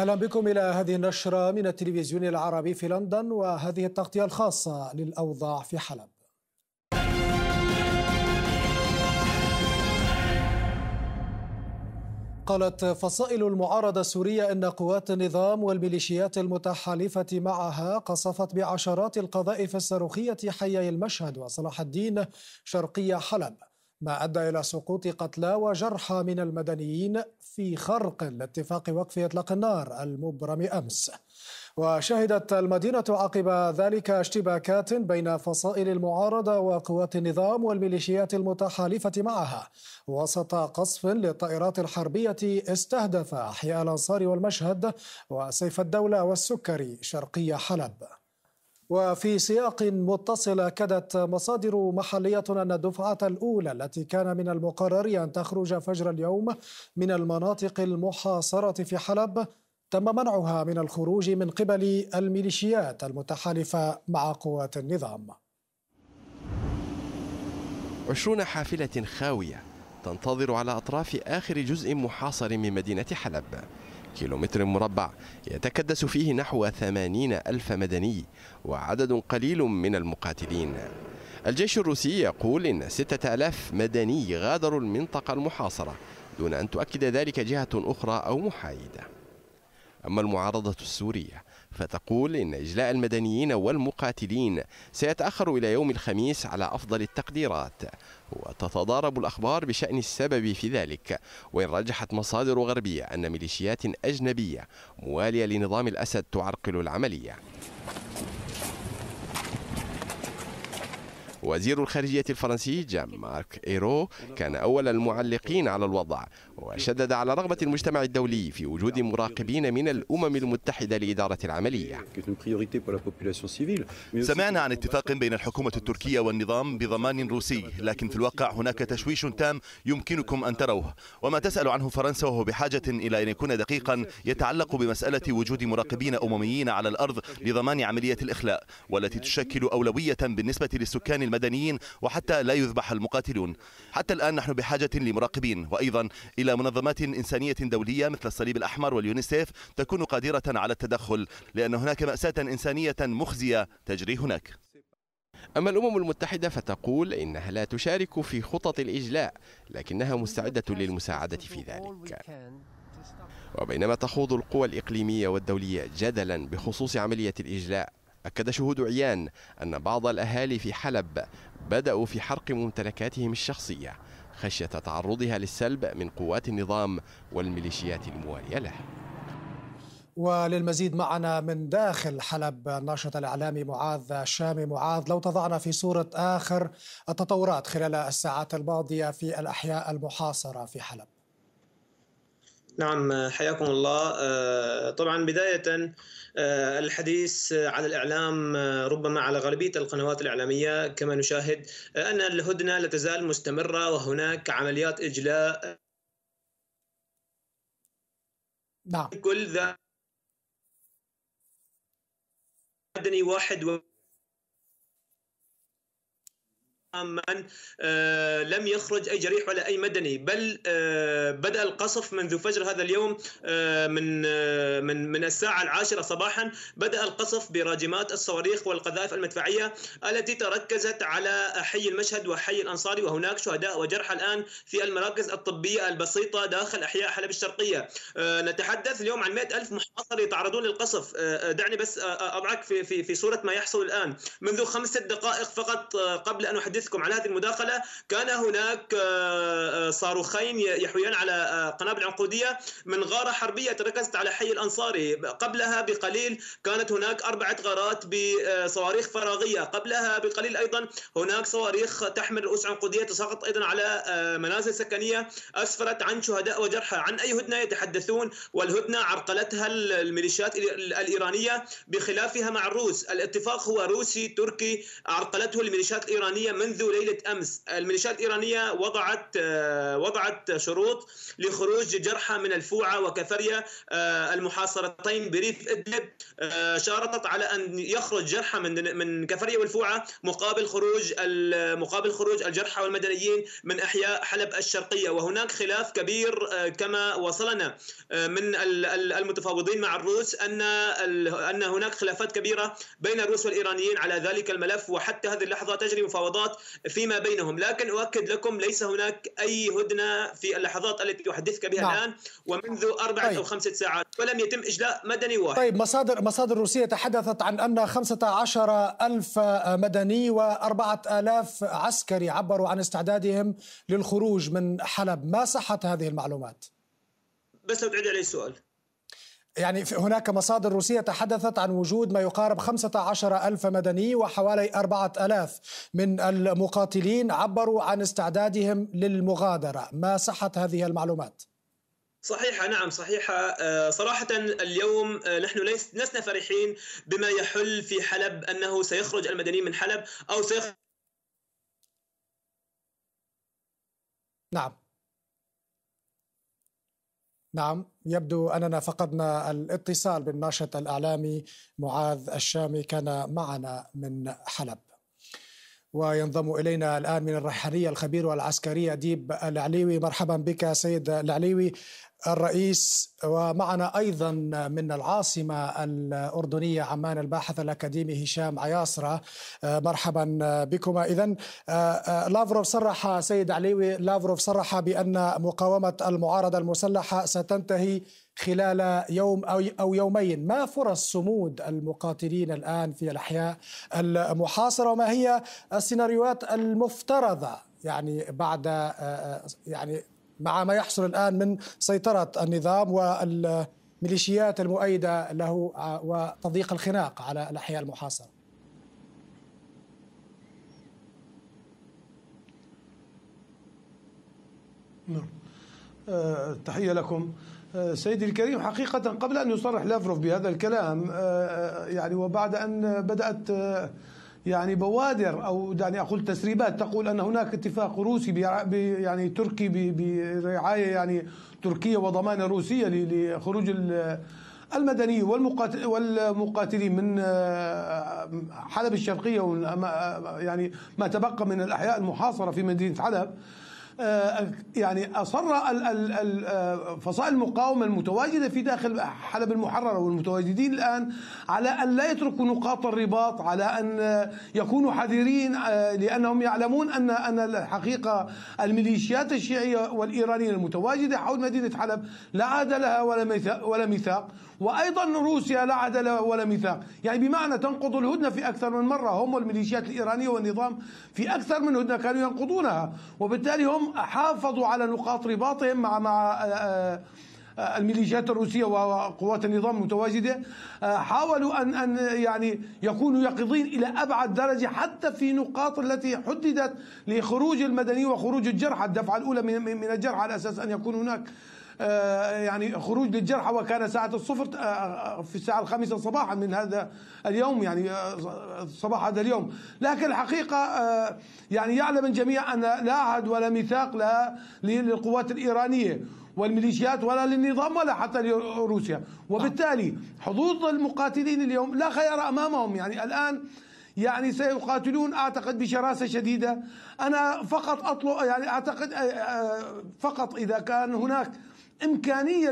أهلا بكم إلى هذه النشرة من التلفزيون العربي في لندن وهذه التغطية الخاصة للأوضاع في حلب قالت فصائل المعارضة السورية إن قوات النظام والميليشيات المتحالفة معها قصفت بعشرات القذائف الصاروخية حي المشهد وصلاح الدين شرقي حلب ما أدى إلى سقوط قتلى وجرحى من المدنيين في خرق لاتفاق وقف إطلاق النار المبرم أمس وشهدت المدينة عقب ذلك اشتباكات بين فصائل المعارضة وقوات النظام والميليشيات المتحالفة معها وسط قصف للطائرات الحربية استهدف أحياء الأنصار والمشهد وسيف الدولة والسكري شرقي حلب وفي سياق متصل أكدت مصادر محلية أن الدفعة الأولى التي كان من المقرر أن تخرج فجر اليوم من المناطق المحاصرة في حلب تم منعها من الخروج من قبل الميليشيات المتحالفة مع قوات النظام عشرون حافلة خاوية تنتظر على أطراف آخر جزء محاصر من مدينة حلب كيلومتر مربع يتكدس فيه نحو ثمانين ألف مدني وعدد قليل من المقاتلين الجيش الروسي يقول إن ستة ألاف مدني غادروا المنطقة المحاصرة دون أن تؤكد ذلك جهة أخرى أو محايدة أما المعارضة السورية فتقول إن إجلاء المدنيين والمقاتلين سيتأخر إلى يوم الخميس على أفضل التقديرات وتتضارب الأخبار بشأن السبب في ذلك وإن رجحت مصادر غربية أن ميليشيات أجنبية موالية لنظام الأسد تعرقل العملية وزير الخارجية الفرنسي جان مارك إيرو كان أول المعلقين على الوضع وشدد على رغبة المجتمع الدولي في وجود مراقبين من الأمم المتحدة لإدارة العملية سمعنا عن اتفاق بين الحكومة التركية والنظام بضمان روسي لكن في الواقع هناك تشويش تام يمكنكم أن تروه وما تسأل عنه فرنسا وهو بحاجة إلى أن يكون دقيقا يتعلق بمسألة وجود مراقبين أمميين على الأرض لضمان عملية الإخلاء والتي تشكل أولوية بالنسبة للسكان المدنيين وحتى لا يذبح المقاتلون حتى الآن نحن بحاجة لمراقبين وأيضا إلى إلى منظمات إنسانية دولية مثل الصليب الأحمر واليونيسيف تكون قادرة على التدخل لأن هناك مأساة إنسانية مخزية تجري هناك أما الأمم المتحدة فتقول إنها لا تشارك في خطط الإجلاء لكنها مستعدة للمساعدة في ذلك وبينما تخوض القوى الإقليمية والدولية جدلا بخصوص عملية الإجلاء أكد شهود عيان أن بعض الأهالي في حلب بدأوا في حرق ممتلكاتهم الشخصية خشية تعرضها للسلب من قوات النظام والميليشيات الموالية له وللمزيد معنا من داخل حلب الناشط الإعلامي معاذ الشامي معاذ لو تضعنا في صورة آخر التطورات خلال الساعات الماضية في الأحياء المحاصرة في حلب نعم حياكم الله آه، طبعا بداية آه، الحديث على الإعلام آه، ربما على غالبية القنوات الإعلامية كما نشاهد أن الهدنة لا تزال مستمرة وهناك عمليات إجلاء نعم كل ذا مدني واحد و... من آه، لم يخرج أي جريح ولا أي مدني بل آه، بدأ القصف منذ فجر هذا اليوم آه، من من من الساعة العاشرة صباحا بدأ القصف براجمات الصواريخ والقذائف المدفعية التي تركزت على حي المشهد وحي الأنصاري وهناك شهداء وجرحى الآن في المراكز الطبية البسيطة داخل أحياء حلب الشرقية نتحدث اليوم عن 100 ألف محاصر يتعرضون للقصف دعني بس أضعك في في في صورة ما يحصل الآن منذ خمسة دقائق فقط قبل أن أحدث مجلسكم على هذه المداخله كان هناك آه، آه، صاروخين يحويان على آه، قنابل عنقوديه من غاره حربيه تركزت على حي الانصاري قبلها بقليل كانت هناك اربعه غارات بصواريخ فراغيه قبلها بقليل ايضا هناك صواريخ تحمل رؤوس عنقوديه تساقط ايضا على منازل سكنيه اسفرت عن شهداء وجرحى عن اي هدنه يتحدثون والهدنه عرقلتها الميليشيات الايرانيه بخلافها مع الروس الاتفاق هو روسي تركي عرقلته الميليشيات الايرانيه من منذ ليله امس الميليشيات الايرانيه وضعت آه، وضعت شروط لخروج جرحى من الفوعه وكفرية آه، المحاصرتين بريف ادلب آه، شارطت على ان يخرج جرحى من من كفرية والفوعه مقابل خروج مقابل خروج الجرحى والمدنيين من احياء حلب الشرقيه وهناك خلاف كبير كما وصلنا من المتفاوضين مع الروس ان ان هناك خلافات كبيره بين الروس والايرانيين على ذلك الملف وحتى هذه اللحظه تجري مفاوضات فيما بينهم لكن أؤكد لكم ليس هناك أي هدنة في اللحظات التي أحدثك بها نعم. الآن ومنذ أربعة طيب. أو خمسة ساعات ولم يتم إجلاء مدني واحد طيب مصادر مصادر روسية تحدثت عن أن عشر ألف مدني و4000 عسكري عبروا عن استعدادهم للخروج من حلب ما صحة هذه المعلومات؟ بس لو تعيد علي السؤال يعني هناك مصادر روسية تحدثت عن وجود ما يقارب 15 ألف مدني وحوالي 4000 من المقاتلين عبروا عن استعدادهم للمغادرة ما صحة هذه المعلومات؟ صحيحة نعم صحيحة آه، صراحة اليوم آه، نحن لسنا فرحين بما يحل في حلب أنه سيخرج المدنيين من حلب أو سيخرج نعم نعم يبدو أننا فقدنا الاتصال بالناشط الإعلامي معاذ الشامي كان معنا من حلب وينضم إلينا الآن من الرحالية الخبير والعسكري أديب العليوي مرحبا بك سيد العليوي الرئيس ومعنا ايضا من العاصمه الاردنيه عمان الباحث الاكاديمي هشام عياصره آه، مرحبا بكما اذا آه، آه، لافروف صرح سيد عليوي لافروف صرح بان مقاومه المعارضه المسلحه ستنتهي خلال يوم او يومين، ما فرص صمود المقاتلين الان في الاحياء المحاصره وما هي السيناريوهات المفترضه يعني بعد يعني مع ما يحصل الآن من سيطرة النظام والميليشيات المؤيدة له وتضييق الخناق على الأحياء المحاصرة نعم آه، تحية لكم آه، سيدي الكريم حقيقة قبل أن يصرح لافروف بهذا الكلام آه، يعني وبعد أن بدأت يعني بوادر او دعني اقول تسريبات تقول ان هناك اتفاق روسي يعني تركي برعايه يعني تركيه وضمانه روسيه لخروج المدنيين والمقاتلين من آه، حلب الشرقيه آه، آه، يعني ما تبقى من الاحياء المحاصره في مدينه حلب آه، يعني اصر آه، فصائل المقاومه المتواجده في داخل حلب المحرره والمتواجدين الان على ان لا يتركوا نقاط الرباط على ان يكونوا حذرين آه، لانهم يعلمون ان ان الحقيقه الميليشيات الشيعيه والايرانيه المتواجده حول مدينه حلب لا عاد لها ولا ميثاق وأيضا روسيا لا عدل ولا ميثاق يعني بمعنى تنقض الهدنة في أكثر من مرة هم والميليشيات الإيرانية والنظام في أكثر من هدنة كانوا ينقضونها وبالتالي هم حافظوا على نقاط رباطهم مع مع آه، آه، الميليشيات الروسيه وقوات النظام المتواجده آه، حاولوا ان ان يعني يكونوا يقظين الى ابعد درجه حتى في نقاط التي حددت لخروج المدنيين وخروج الجرحى الدفعه الاولى من الجرحى على اساس ان يكون هناك آه، يعني خروج للجرحى وكان ساعة الصفر آه، آه، في الساعة الخامسة صباحا من هذا اليوم يعني صباح هذا اليوم لكن الحقيقة يعني يعلم الجميع أن لا عهد ولا ميثاق لا للقوات الإيرانية والميليشيات ولا للنظام ولا حتى لروسيا وبالتالي حظوظ المقاتلين اليوم لا خيار أمامهم يعني الآن يعني سيقاتلون اعتقد بشراسه شديده انا فقط اطلب يعني اعتقد فقط اذا كان هناك إمكانية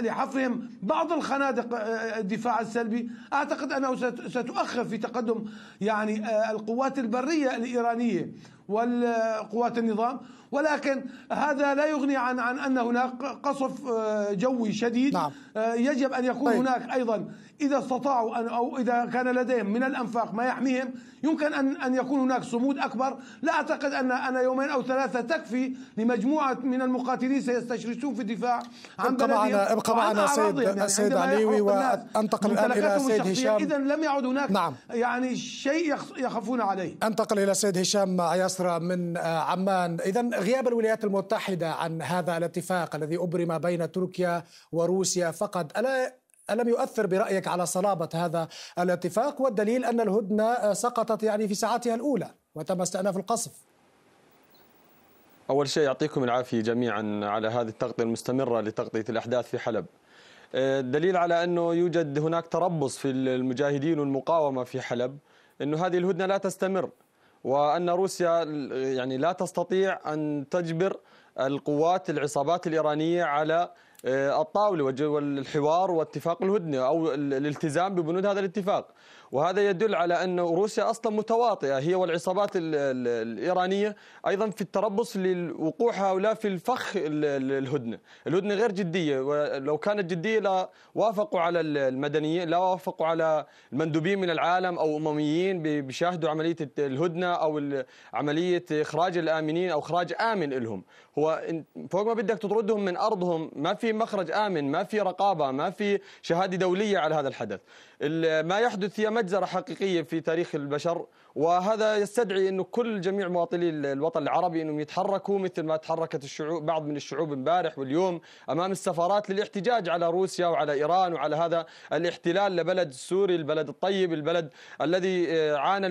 لحفرهم بعض الخنادق آه، آه، الدفاع السلبي أعتقد أنه ستؤخر في تقدم يعني آه، القوات البرية الإيرانية والقوات النظام ولكن هذا لا يغني عن عن أن هناك قصف جوي شديد نعم. يجب أن يكون طيب. هناك أيضا إذا استطاعوا أن أو إذا كان لديهم من الأنفاق ما يحميهم يمكن أن أن يكون هناك صمود أكبر لا أعتقد أن أن يومين أو ثلاثة تكفي لمجموعة من المقاتلين سيستشرسون في الدفاع عن ابقى معنا ابقى معنا سيد يعني سيد عليوي وانتقل الان الى سيد هشام اذا لم يعد هناك نعم يعني شيء يخافون عليه انتقل الى سيد هشام عيسرى من آه، عمان اذا غياب الولايات المتحده عن هذا الاتفاق الذي ابرم بين تركيا وروسيا فقط الا ألم يؤثر برأيك على صلابة هذا الاتفاق والدليل أن الهدنة سقطت يعني في ساعاتها الأولى وتم استئناف القصف أول شيء يعطيكم العافية جميعا على هذه التغطية المستمرة لتغطية الأحداث في حلب آه، دليل على أنه يوجد هناك تربص في المجاهدين والمقاومة في حلب أنه هذه الهدنة لا تستمر وأن روسيا يعني لا تستطيع أن تجبر القوات العصابات الإيرانية على آه، الطاوله والحوار واتفاق الهدنه او الالتزام ببنود هذا الاتفاق وهذا يدل على أن روسيا أصلا متواطئة هي والعصابات الإيرانية أيضا في التربص للوقوع هؤلاء في الفخ الهدنة الهدنة غير جدية ولو كانت جدية لا وافقوا على المدنيين لا وافقوا على المندوبين من العالم أو أمميين بيشاهدوا عملية الهدنة أو عملية إخراج الآمنين أو إخراج آمن لهم هو فوق ما بدك تطردهم من أرضهم ما في مخرج آمن ما في رقابة ما في شهادة دولية على هذا الحدث ما يحدث هي مجزرة حقيقية في تاريخ البشر وهذا يستدعي أنه كل جميع مواطني الوطن العربي أنهم يتحركوا مثل ما تحركت الشعوب بعض من الشعوب امبارح واليوم أمام السفارات للاحتجاج على روسيا وعلى إيران وعلى هذا الاحتلال لبلد سوري البلد الطيب البلد الذي آه، عانى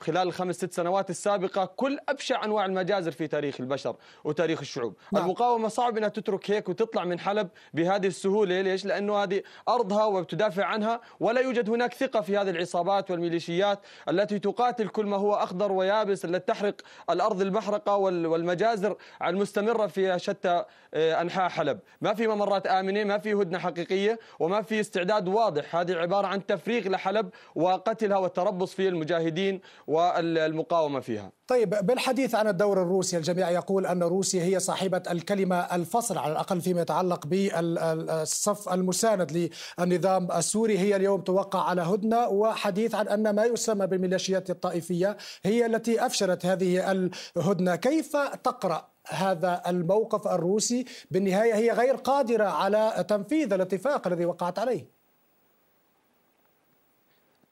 خلال الخمس ست سنوات السابقة كل أبشع أنواع المجازر في تاريخ البشر وتاريخ الشعوب نعم. المقاومة صعب أنها تترك هيك وتطلع من حلب بهذه السهولة ليش؟ لأنه هذه أرضها وبتدافع عنها ولا يوجد هناك ثقة في هذه العصابات والميليشيات التي تقاتل كل ما هو أخضر ويابس التي تحرق الأرض المحرقة والمجازر المستمرة في شتى آه، أنحاء حلب ما في ممرات آمنة ما في هدنة حقيقية وما في استعداد واضح هذه عبارة عن تفريغ لحلب وقتلها والتربص في المجاهدين والمقاومة فيها طيب بالحديث عن الدور الروسي الجميع يقول أن روسيا هي صاحبة الكلمة الفصل على الأقل فيما يتعلق بالصف المساند للنظام السوري هي اليوم توقع على هدنة وحديث عن أن ما يسمى بالميليشيات الطائفية هي التي أفشلت هذه الهدنة كيف تقرأ هذا الموقف الروسي بالنهاية هي غير قادرة على تنفيذ الاتفاق الذي وقعت عليه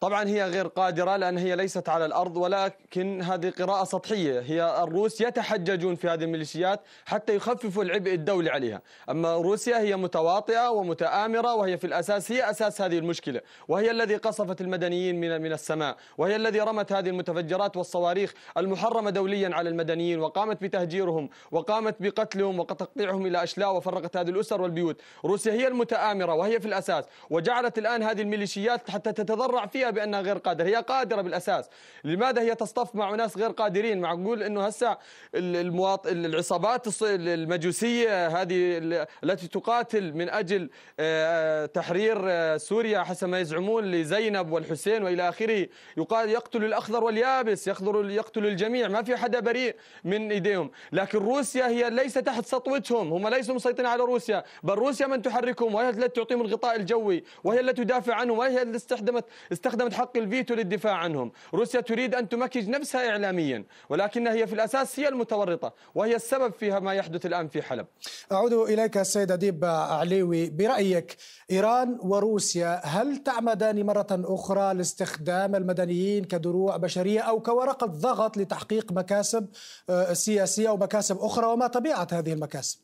طبعا هي غير قادرة لأن هي ليست على الأرض ولكن هذه قراءة سطحية هي الروس يتحججون في هذه الميليشيات حتى يخففوا العبء الدولي عليها أما روسيا هي متواطئة ومتآمرة وهي في الأساس هي أساس هذه المشكلة وهي الذي قصفت المدنيين من من السماء وهي الذي رمت هذه المتفجرات والصواريخ المحرمة دوليا على المدنيين وقامت بتهجيرهم وقامت بقتلهم وتقطيعهم إلى أشلاء وفرقت هذه الأسر والبيوت روسيا هي المتآمرة وهي في الأساس وجعلت الآن هذه الميليشيات حتى تتضرع فيها فيها بانها غير قادره هي قادره بالاساس لماذا هي تصطف مع ناس غير قادرين معقول انه هسه المواط... العصابات المجوسيه هذه التي تقاتل من اجل آه، تحرير آه، سوريا حسب ما يزعمون لزينب والحسين والى اخره يقال يقتل الاخضر واليابس يخضر يقتل الجميع ما في حدا بريء من ايديهم لكن روسيا هي ليس تحت سطوتهم هم ليسوا مسيطرين على روسيا بل روسيا من تحركهم وهي التي تعطيهم الغطاء الجوي وهي التي تدافع عنهم وهي التي استخدمت استخدمت استخدمت حق الفيتو للدفاع عنهم روسيا تريد أن تمكج نفسها إعلاميا ولكنها هي في الأساس هي المتورطة وهي السبب فيها ما يحدث الآن في حلب أعود إليك السيد أديب عليوي برأيك إيران وروسيا هل تعمدان مرة أخرى لاستخدام المدنيين كدروع بشرية أو كورقة ضغط لتحقيق مكاسب آه، سياسية ومكاسب أخرى وما طبيعة هذه المكاسب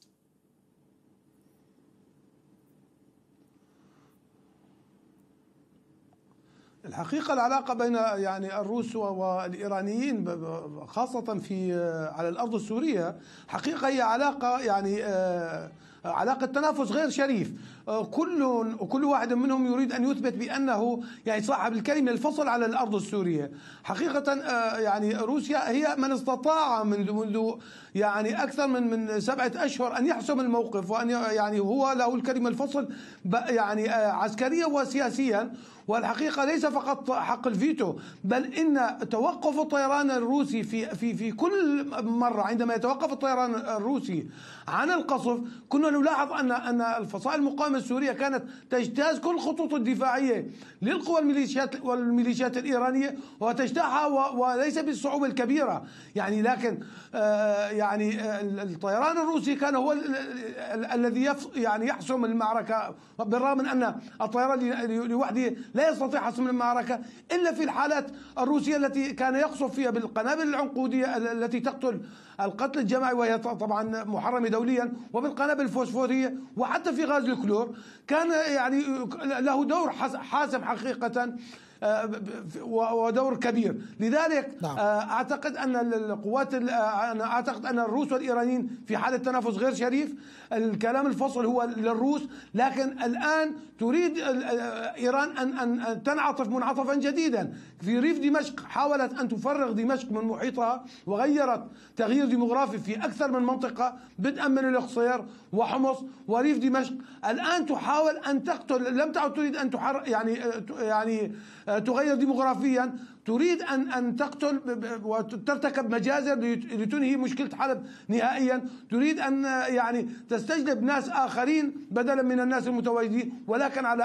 الحقيقة العلاقة بين يعني الروس والإيرانيين خاصة في آه، على الأرض السورية حقيقة هي علاقة يعني آه، علاقة تنافس غير شريف آه، كل وكل واحد منهم يريد ان يثبت بانه يعني صاحب الكلمه الفصل على الارض السوريه حقيقه آه، يعني روسيا هي من استطاع منذ منذ يعني اكثر من من سبعه اشهر ان يحسم الموقف وان يعني هو له الكلمه الفصل يعني آه، عسكريا وسياسيا والحقيقه ليس فقط حق الفيتو بل ان توقف الطيران الروسي في في في كل مره عندما يتوقف الطيران الروسي عن القصف كنا نلاحظ ان ان الفصائل المقاومه الأمم السورية كانت تجتاز كل الخطوط الدفاعية للقوى الميليشيات والميليشيات الإيرانية وتجتاحها وليس بالصعوبة الكبيرة يعني لكن آه، يعني آه، الطيران الروسي كان هو الذي يعني يحسم المعركة بالرغم من أن الطيران لوحده لا يستطيع حسم المعركة إلا في الحالات الروسية التي كان يقصف فيها بالقنابل العنقودية التي تقتل القتل الجماعي وهي طبعا محرمه دوليا وبالقنابل الفوسفوريه وحتى في غاز الكلور كان يعني له دور حاسم حقيقه آه، ودور كبير لذلك نعم. آه، اعتقد ان القوات آه، انا اعتقد ان الروس والايرانيين في حاله تنافس غير شريف الكلام الفصل هو للروس لكن الان تريد ايران ان ان تنعطف منعطفا جديدا في ريف دمشق حاولت ان تفرغ دمشق من محيطها وغيرت تغيير ديموغرافي في اكثر من منطقه بدءا من القصير وحمص وريف دمشق الان تحاول ان تقتل لم تعد تريد ان تحر يعني يعني آه، تغير ديموغرافيا تريد أن أن تقتل وترتكب مجازر لتنهي مشكلة حلب نهائيا تريد أن آه، يعني تستجلب ناس آخرين بدلا من الناس المتواجدين ولكن على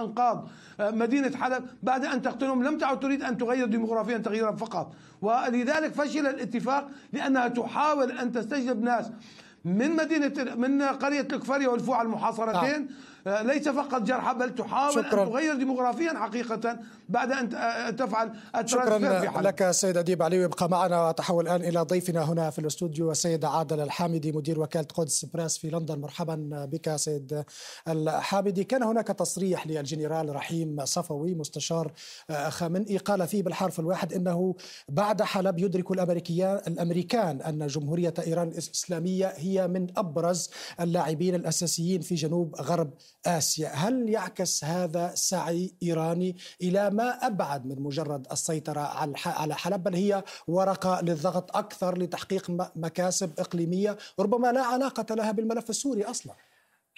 أنقاض آه، مدينة حلب بعد أن تقتلهم لم تعد تريد أن تغير ديموغرافيا تغييرا فقط ولذلك فشل الاتفاق لأنها تحاول أن تستجلب ناس من مدينه من قريه الكفريه والفوع المحاصرتين آه. آه، ليس فقط جرحى بل تحاول شكرا. أن تغير ديموغرافيا حقيقة بعد أن آه، تفعل شكرا لك سيد أديب علي ويبقى معنا وأتحول الآن إلى ضيفنا هنا في الاستوديو السيد عادل الحامدي مدير وكالة قدس براس في لندن مرحبا بك سيد الحامدي كان هناك تصريح للجنرال رحيم صفوي مستشار آه، خامنئي قال فيه بالحرف الواحد أنه بعد حلب يدرك الأمريكيان الأمريكان أن جمهورية إيران الإسلامية هي من أبرز اللاعبين الأساسيين في جنوب غرب آسيا هل يعكس هذا سعي إيراني إلى ما أبعد من مجرد السيطرة على حلب بل هي ورقة للضغط أكثر لتحقيق مكاسب إقليمية ربما لا علاقة لها بالملف السوري أصلاً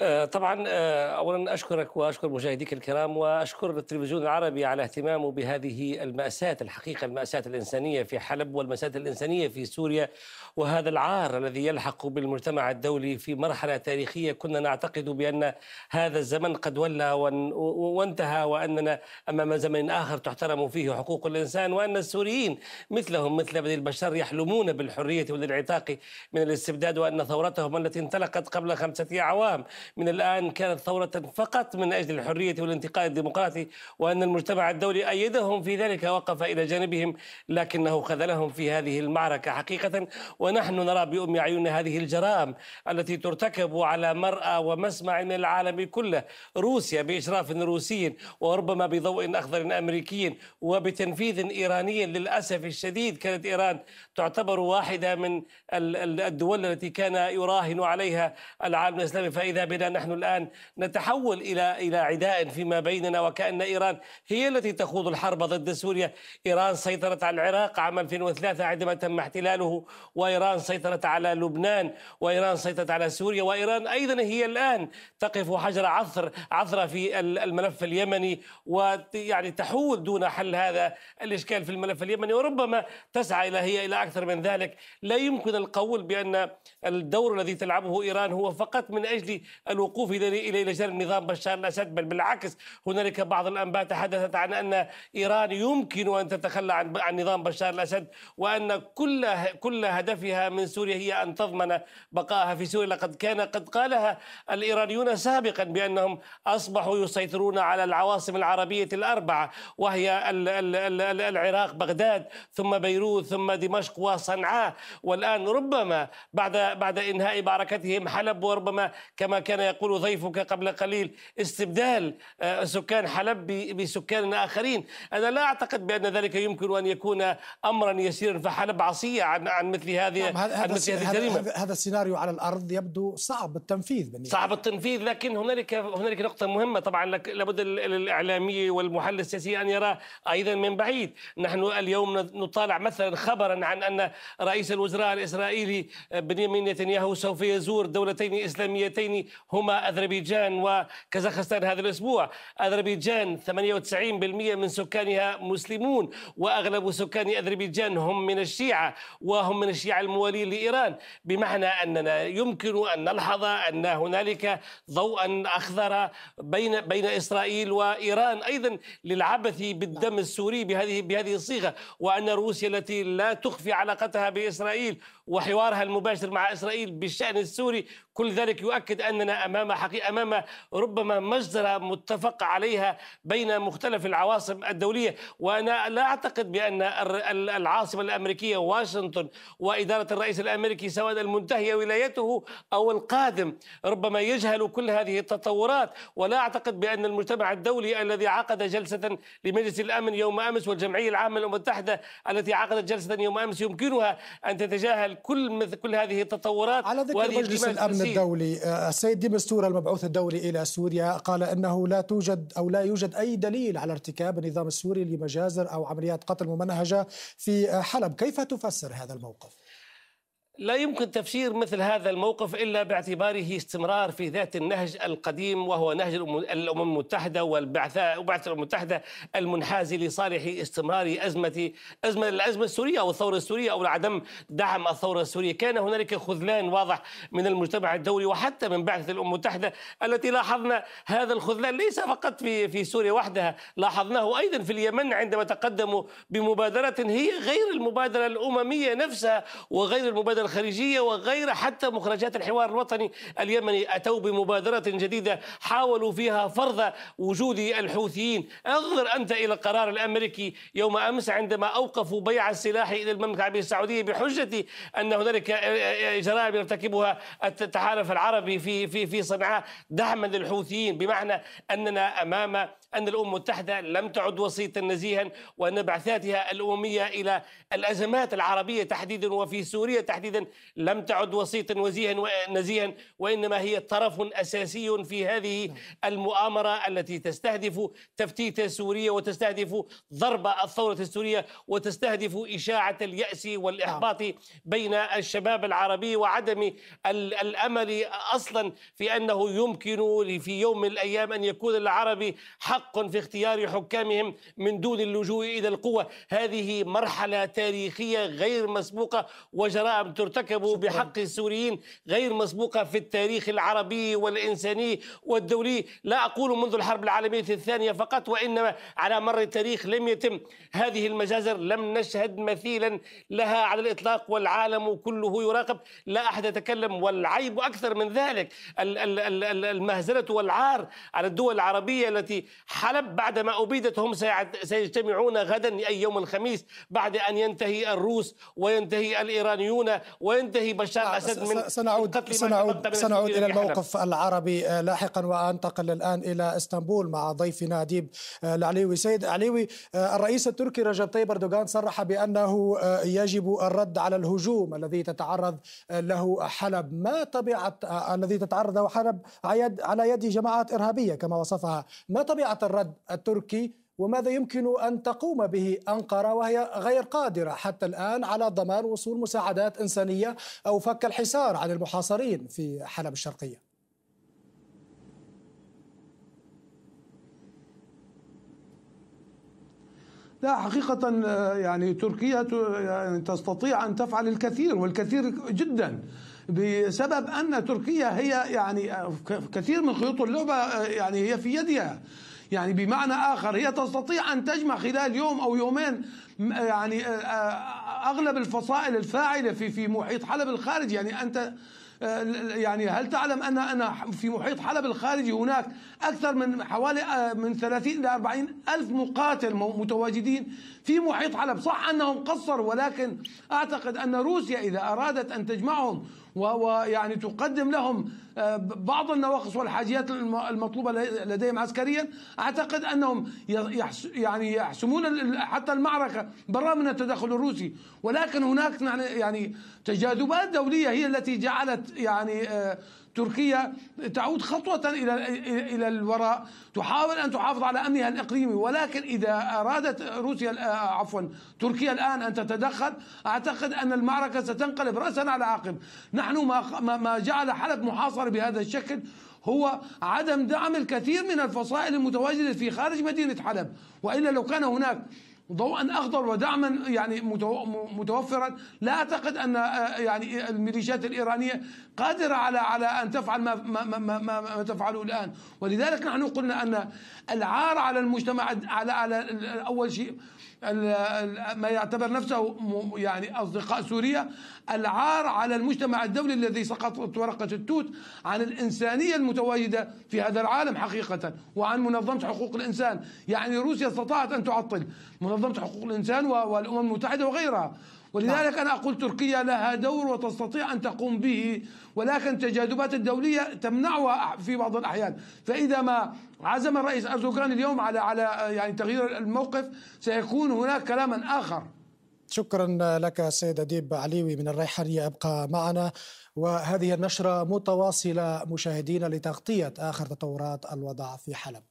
آه، طبعا آه، اولا اشكرك واشكر مشاهديك الكرام واشكر التلفزيون العربي على اهتمامه بهذه الماساه الحقيقه الماساه الانسانيه في حلب والماساه الانسانيه في سوريا وهذا العار الذي يلحق بالمجتمع الدولي في مرحله تاريخيه كنا نعتقد بان هذا الزمن قد ولى وانتهى واننا امام زمن اخر تحترم فيه حقوق الانسان وان السوريين مثلهم مثل بني البشر يحلمون بالحريه والانعتاق من الاستبداد وان ثورتهم التي انطلقت قبل خمسه اعوام من الآن كانت ثورة فقط من أجل الحرية والانتقاء الديمقراطي وأن المجتمع الدولي أيدهم في ذلك وقف إلى جانبهم لكنه خذلهم في هذه المعركة حقيقة ونحن نرى بأم عيوننا هذه الجرائم التي ترتكب على مرأى ومسمع من العالم كله روسيا بإشراف روسي وربما بضوء أخضر أمريكي وبتنفيذ إيراني للأسف الشديد كانت إيران تعتبر واحدة من الدول التي كان يراهن عليها العالم الإسلامي فإذا بنا نحن الآن نتحول إلى إلى عداء فيما بيننا وكأن إيران هي التي تخوض الحرب ضد سوريا إيران سيطرت على العراق عام 2003 عندما تم احتلاله وإيران سيطرت على لبنان وإيران سيطرت على سوريا وإيران أيضا هي الآن تقف حجر عثر عثرة في الملف اليمني ويعني تحول دون حل هذا الإشكال في الملف اليمني وربما تسعى إلى هي إلى أكثر من ذلك لا يمكن القول بأن الدور الذي تلعبه إيران هو فقط من أجل الوقوف الى الى جانب نظام بشار الاسد بل بالعكس هنالك بعض الانباء تحدثت عن ان ايران يمكن ان تتخلى عن عن نظام بشار الاسد وان كل كل هدفها من سوريا هي ان تضمن بقائها في سوريا لقد كان قد قالها الايرانيون سابقا بانهم اصبحوا يسيطرون على العواصم العربيه الاربعه وهي العراق بغداد ثم بيروت ثم دمشق وصنعاء والان ربما بعد بعد انهاء معركتهم حلب وربما كما كان كان يقول ضيفك قبل قليل استبدال آه، سكان حلب بسكان آخرين أنا لا أعتقد بأن ذلك يمكن أن يكون أمرا يسيرا فحلب عصية عن عن مثل هذه نعم، عن مثل هذه الجريمة هذا السيناريو على الأرض يبدو صعب التنفيذ بالنسبة صعب التنفيذ لكن هنالك هنالك نقطة مهمة طبعا لابد الإعلامي والمحلل السياسي أن يرى أيضا من بعيد نحن اليوم نطالع مثلا خبرا عن أن رئيس الوزراء الإسرائيلي آه، بنيامين نتنياهو سوف يزور دولتين إسلاميتين هما أذربيجان وكازاخستان هذا الأسبوع أذربيجان 98% من سكانها مسلمون وأغلب سكان أذربيجان هم من الشيعة وهم من الشيعة الموالين لإيران بمعنى أننا يمكن أن نلحظ أن هنالك ضوءا أخضر بين بين إسرائيل وإيران أيضا للعبث بالدم السوري بهذه بهذه الصيغة وأن روسيا التي لا تخفي علاقتها بإسرائيل وحوارها المباشر مع إسرائيل بالشأن السوري كل ذلك يؤكد أننا أمام حقيقة أمام ربما مجزرة متفق عليها بين مختلف العواصم الدولية وأنا لا أعتقد بأن العاصمة الأمريكية واشنطن وإدارة الرئيس الأمريكي سواء المنتهية ولايته أو القادم ربما يجهل كل هذه التطورات ولا أعتقد بأن المجتمع الدولي الذي عقد جلسة لمجلس الأمن يوم أمس والجمعية العامة للأمم المتحدة التي عقدت جلسة يوم أمس يمكنها أن تتجاهل خلال كل كل هذه التطورات على ذكر مجلس الامن السير. الدولي آه، السيد ديمستورا المبعوث الدولي الى سوريا قال انه لا توجد او لا يوجد اي دليل على ارتكاب النظام السوري لمجازر او عمليات قتل ممنهجه في آه، حلب كيف تفسر هذا الموقف لا يمكن تفسير مثل هذا الموقف الا باعتباره استمرار في ذات النهج القديم وهو نهج الامم المتحده والبعثه الامم المتحده المنحاز لصالح استمرار ازمه ازمه الازمه السوريه او الثوره السوريه او عدم دعم الثوره السوريه، كان هنالك خذلان واضح من المجتمع الدولي وحتى من بعثه الامم المتحده التي لاحظنا هذا الخذلان ليس فقط في في سوريا وحدها، لاحظناه ايضا في اليمن عندما تقدموا بمبادره هي غير المبادره الامميه نفسها وغير المبادره الخارجية وغيرها حتى مخرجات الحوار الوطني اليمني أتوا بمبادرة جديدة حاولوا فيها فرض وجود الحوثيين انظر أنت إلى القرار الأمريكي يوم أمس عندما أوقفوا بيع السلاح إلى المملكة العربية السعودية بحجة أن هنالك جرائم يرتكبها التحالف العربي في في في صنعاء دعما للحوثيين بمعنى أننا أمام أن الأمم المتحدة لم تعد وسيطا نزيها وأن بعثاتها الأممية إلى الأزمات العربية تحديدا وفي سوريا تحديدا لم تعد وسيطا وزيها نزيها وإنما هي طرف أساسي في هذه المؤامرة التي تستهدف تفتيت سوريا وتستهدف ضرب الثورة السورية وتستهدف إشاعة اليأس والإحباط بين الشباب العربي وعدم الأمل أصلا في أنه يمكن في يوم من الأيام أن يكون العربي حق حق في اختيار حكامهم من دون اللجوء الى القوه هذه مرحله تاريخيه غير مسبوقه وجرائم ترتكب شكرا. بحق السوريين غير مسبوقه في التاريخ العربي والانساني والدولي لا اقول منذ الحرب العالميه الثانيه فقط وانما على مر التاريخ لم يتم هذه المجازر لم نشهد مثيلا لها على الاطلاق والعالم كله يراقب لا احد يتكلم والعيب اكثر من ذلك المهزله والعار على الدول العربيه التي حلب بعدما أبيدت هم سيجتمعون غدا أي يوم الخميس بعد أن ينتهي الروس وينتهي الإيرانيون وينتهي بشار آه، الأسد من سنعود قتل سنعود, سنعود إلى الموقف حلب. العربي آه، لاحقا وأنتقل الآن إلى اسطنبول مع ضيفنا أديب آه، العليوي سيد عليوي الرئيس التركي رجب طيب أردوغان صرح بأنه يجب الرد على الهجوم الذي تتعرض له حلب ما طبيعة الذي تتعرض له حلب على يد جماعات إرهابية كما وصفها ما طبيعة الرد التركي وماذا يمكن ان تقوم به انقره وهي غير قادره حتى الان على ضمان وصول مساعدات انسانيه او فك الحصار عن المحاصرين في حلب الشرقيه. لا حقيقة يعني تركيا يعني تستطيع أن تفعل الكثير والكثير جدا بسبب أن تركيا هي يعني كثير من خيوط اللعبة يعني هي في يدها يعني بمعنى آخر هي تستطيع أن تجمع خلال يوم أو يومين آه، يعني آه، آه، أغلب الفصائل الفاعلة في في محيط حلب الخارجي يعني أنت يعني هل تعلم أن أنا في محيط حلب الخارجي هناك أكثر من حوالي من 30 إلى 40 ألف مقاتل متواجدين في محيط حلب صح أنهم قصروا ولكن أعتقد أن روسيا إذا أرادت أن تجمعهم ويعني تقدم لهم آه، بعض النواقص والحاجيات المطلوبة لديهم عسكريا أعتقد أنهم يعني يحسمون حتى المعركة برا من التدخل الروسي ولكن هناك يعني تجاذبات دولية هي التي جعلت يعني آه، تركيا تعود خطوة إلى إلى الوراء تحاول أن تحافظ على أمنها الإقليمي ولكن إذا أرادت روسيا آه، عفوا تركيا الآن أن تتدخل أعتقد أن المعركة ستنقلب رأسا على عقب نحن ما ما جعل حلب محاصرة بهذا الشكل هو عدم دعم الكثير من الفصائل المتواجدة في خارج مدينة حلب وإلا لو كان هناك ضوءا اخضر ودعما يعني متوفرا لا اعتقد ان آه، يعني الميليشيات الايرانيه قادره على على ان تفعل ما ما ما, ما, ما تفعله الان ولذلك نحن قلنا ان العار على المجتمع على على اول شيء ما يعتبر نفسه يعني أصدقاء سوريا العار على المجتمع الدولي الذي سقطت ورقة التوت عن الإنسانية المتواجدة في هذا العالم حقيقة وعن منظمة حقوق الإنسان يعني روسيا استطاعت أن تعطل منظمة حقوق الإنسان والأمم المتحدة وغيرها نعم. ولذلك أنا أقول تركيا لها دور وتستطيع أن تقوم به ولكن التجاذبات الدولية تمنعها في بعض الأحيان فإذا ما عزم الرئيس أردوغان اليوم على على يعني تغيير الموقف سيكون هناك كلاما آخر شكرا لك سيد أديب عليوي من الريحانية أبقى معنا وهذه النشرة متواصلة مشاهدينا لتغطية آخر تطورات الوضع في حلب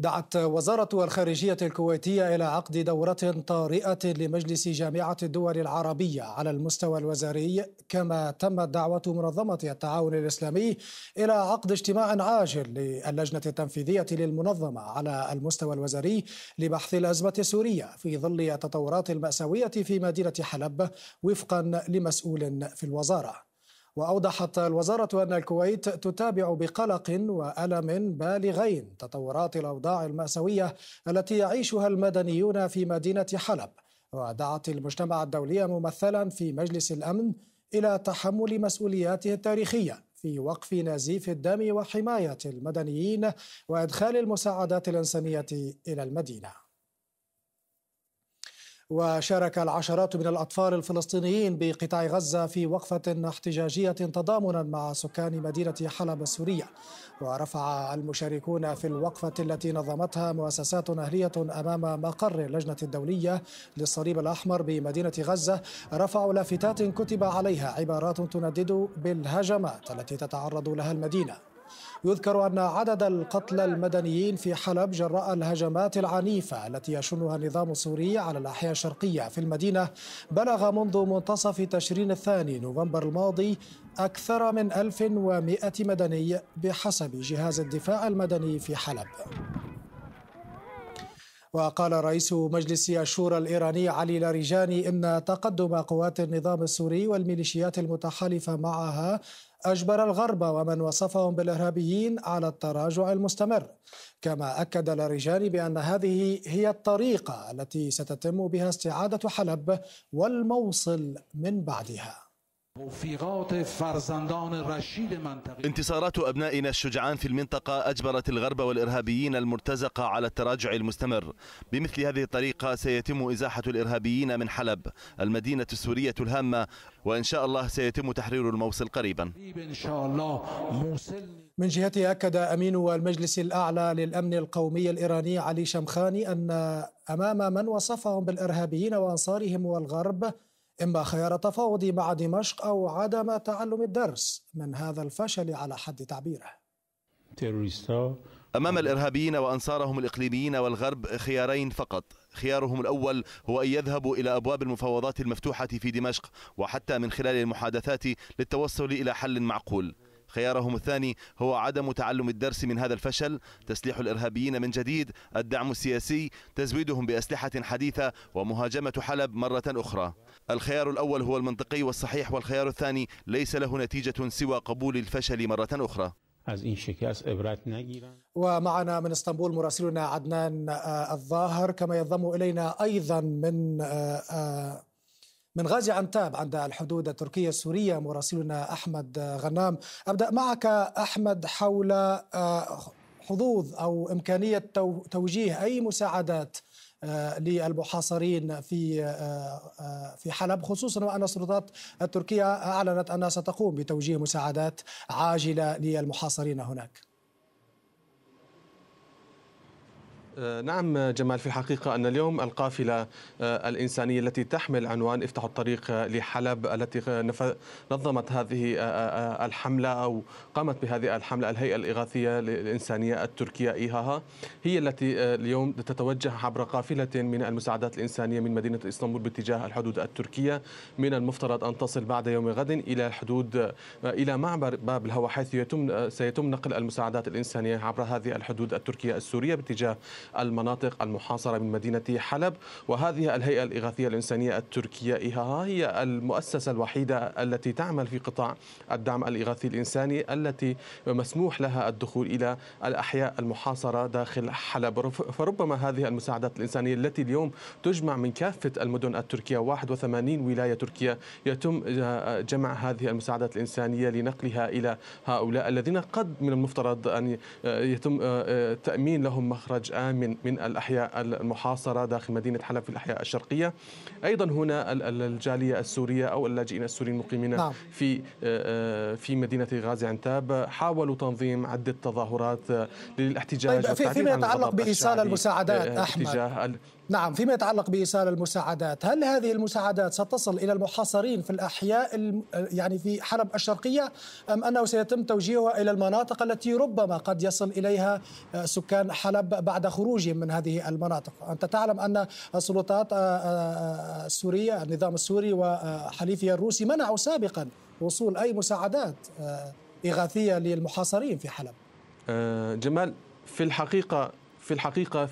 دعت وزارة الخارجية الكويتية إلى عقد دورة طارئة لمجلس جامعة الدول العربية على المستوى الوزاري كما تمت دعوة منظمة التعاون الإسلامي إلى عقد اجتماع عاجل للجنة التنفيذية للمنظمة على المستوى الوزاري لبحث الأزمة السورية في ظل التطورات المأساوية في مدينة حلب وفقا لمسؤول في الوزارة واوضحت الوزاره ان الكويت تتابع بقلق والم بالغين تطورات الاوضاع الماساويه التي يعيشها المدنيون في مدينه حلب ودعت المجتمع الدولي ممثلا في مجلس الامن الى تحمل مسؤولياته التاريخيه في وقف نزيف الدم وحمايه المدنيين وادخال المساعدات الانسانيه الى المدينه وشارك العشرات من الأطفال الفلسطينيين بقطاع غزة في وقفة احتجاجية تضامنا مع سكان مدينة حلب السورية ورفع المشاركون في الوقفة التي نظمتها مؤسسات أهلية أمام مقر اللجنة الدولية للصليب الأحمر بمدينة غزة رفعوا لافتات كتب عليها عبارات تندد بالهجمات التي تتعرض لها المدينه يذكر أن عدد القتلى المدنيين في حلب جراء الهجمات العنيفة التي يشنها النظام السوري على الأحياء الشرقية في المدينة بلغ منذ منتصف تشرين الثاني نوفمبر الماضي أكثر من 1100 مدني بحسب جهاز الدفاع المدني في حلب وقال رئيس مجلس الشورى الإيراني علي لاريجاني إن تقدم قوات النظام السوري والميليشيات المتحالفة معها أجبر الغرب ومن وصفهم بالإرهابيين على التراجع المستمر كما أكد لاريجاني بأن هذه هي الطريقة التي ستتم بها استعادة حلب والموصل من بعدها انتصارات أبنائنا الشجعان في المنطقة أجبرت الغرب والإرهابيين المرتزقة على التراجع المستمر بمثل هذه الطريقة سيتم إزاحة الإرهابيين من حلب المدينة السورية الهامة وإن شاء الله سيتم تحرير الموصل قريبا طيب من جهته أكد أمين المجلس الأعلى للأمن القومي الإيراني علي شمخاني أن أمام من وصفهم بالإرهابيين وأنصارهم والغرب إما خيار التفاوض مع دمشق أو عدم تعلم الدرس من هذا الفشل على حد تعبيره أمام الإرهابيين وأنصارهم الإقليميين والغرب خيارين فقط خيارهم الأول هو أن يذهبوا إلى أبواب المفاوضات المفتوحة في دمشق وحتى من خلال المحادثات للتوصل إلى حل معقول خيارهم الثاني هو عدم تعلم الدرس من هذا الفشل تسليح الإرهابيين من جديد الدعم السياسي تزويدهم بأسلحة حديثة ومهاجمة حلب مرة أخرى الخيار الأول هو المنطقي والصحيح والخيار الثاني ليس له نتيجة سوى قبول الفشل مرة أخرى ومعنا من اسطنبول مراسلنا عدنان آه، الظاهر كما ينضم الينا ايضا من آه، آه، من غازي عنتاب عند الحدود التركيه السوريه مراسلنا احمد غنام ابدا معك احمد حول حظوظ او امكانيه توجيه اي مساعدات آه، للمحاصرين في آه، آه، في حلب خصوصا وان السلطات التركيه اعلنت انها ستقوم بتوجيه مساعدات عاجله للمحاصرين هناك آه، نعم جمال في الحقيقة أن اليوم القافلة آه، الإنسانية التي تحمل عنوان افتح الطريق آه، لحلب التي نظمت هذه الحملة أو قامت بهذه الحملة الهيئة الإغاثية الإنسانية التركية إيهاها هي التي اليوم تتوجه عبر قافلة من المساعدات الإنسانية من مدينة إسطنبول باتجاه الحدود التركية من المفترض أن تصل بعد يوم غد إلى الحدود إلى معبر باب الهوى حيث يتم سيتم نقل المساعدات الإنسانية عبر هذه الحدود التركية السورية باتجاه المناطق المحاصرة من مدينة حلب وهذه الهيئة الإغاثية الإنسانية التركية إيهاها هي المؤسسة الوحيدة التي تعمل في قطاع الدعم الإغاثي الإنساني التي مسموح لها الدخول إلى الأحياء المحاصرة داخل حلب فربما هذه المساعدات الإنسانية التي اليوم تجمع من كافة المدن التركية 81 ولاية تركية يتم آه، جمع هذه المساعدات الإنسانية لنقلها إلى هؤلاء الذين قد من المفترض أن آه، يتم آه، تأمين لهم مخرج آمن من من الاحياء المحاصره داخل مدينه حلب في الاحياء الشرقيه ايضا هنا الجاليه السوريه او اللاجئين السوريين المقيمين نعم. في آه، آه، في مدينه غازي عنتاب حاولوا تنظيم عده تظاهرات آه، للاحتجاج طيب فيما يتعلق بايصال المساعدات احمد نعم فيما يتعلق بإيصال المساعدات هل هذه المساعدات ستصل إلى المحاصرين في الأحياء يعني في حلب الشرقية أم أنه سيتم توجيهها إلى المناطق التي ربما قد يصل إليها آه، سكان حلب بعد خروجهم من هذه المناطق أنت تعلم أن السلطات آه، آه، السورية النظام السوري وحليفه الروسي منعوا سابقا وصول أي مساعدات إغاثية للمحاصرين في حلب جمال في الحقيقة في الحقيقة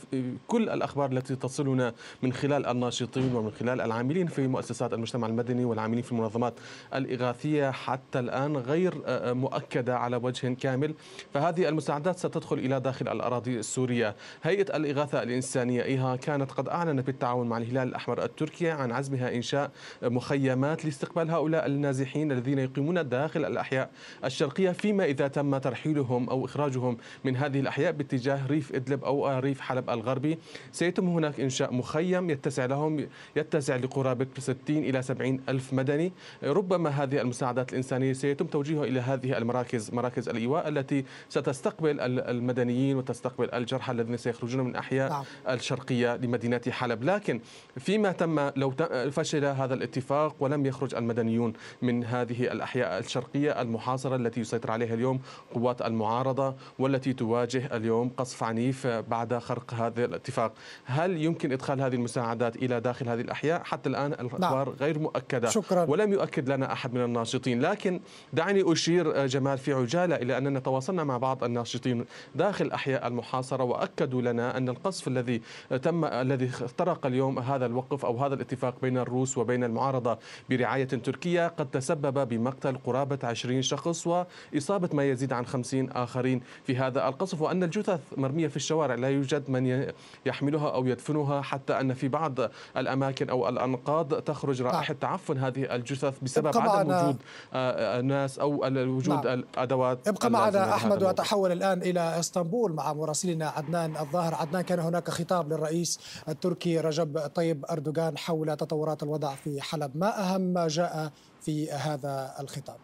كل الأخبار التي تصلنا من خلال الناشطين ومن خلال العاملين في مؤسسات المجتمع المدني والعاملين في المنظمات الإغاثية حتى الآن غير آه، آه، مؤكدة على وجه كامل فهذه المساعدات ستدخل إلى داخل الأراضي السورية هيئة الإغاثة الإنسانية إيها كانت قد أعلنت بالتعاون مع الهلال الأحمر التركي عن عزمها إنشاء مخيمات لاستقبال هؤلاء النازحين الذين يقيمون داخل الأحياء الشرقية فيما إذا تم ترحيلهم أو إخراجهم من هذه الأحياء باتجاه ريف إدلب أو ريف حلب الغربي سيتم هناك إنشاء مخيم يتسع لهم يتسع لقرابة 60 إلى 70 ألف مدني ربما هذه المساعدات الإنسانية سيتم توجيهها إلى هذه المراكز مراكز الإيواء التي ستستقبل المدنيين وتستقبل الجرحى الذين سيخرجون من أحياء نعم. الشرقية لمدينة حلب لكن فيما تم لو فشل هذا الاتفاق ولم يخرج المدنيون من هذه الأحياء الشرقية المحاصرة التي يسيطر عليها اليوم قوات المعارضة والتي تواجه اليوم قصف عنيف بعد بعد خرق هذا الاتفاق هل يمكن إدخال هذه المساعدات إلى داخل هذه الأحياء حتى الآن الأخبار نعم. غير مؤكدة شكرا. ولم يؤكد لنا أحد من الناشطين لكن دعني أشير آه، جمال في عجالة إلى أننا تواصلنا مع بعض الناشطين داخل أحياء المحاصرة وأكدوا لنا أن القصف الذي تم الذي اخترق اليوم هذا الوقف أو هذا الاتفاق بين الروس وبين المعارضة برعاية تركية قد تسبب بمقتل قرابة 20 شخص وإصابة ما يزيد عن 50 آخرين في هذا القصف وأن الجثث مرمية في الشوارع لا يوجد من يحملها أو يدفنها حتى أن في بعض الأماكن أو الأنقاض تخرج نعم. رائحة نعم. تعفن هذه الجثث بسبب عدم وجود الناس آه، آه، أو وجود نعم. الأدوات ابقى معنا أحمد وأتحول الآن إلى اسطنبول مع مراسلنا عدنان الظاهر عدنان كان هناك خطاب للرئيس التركي رجب طيب أردوغان حول تطورات الوضع في حلب ما أهم ما جاء في هذا الخطاب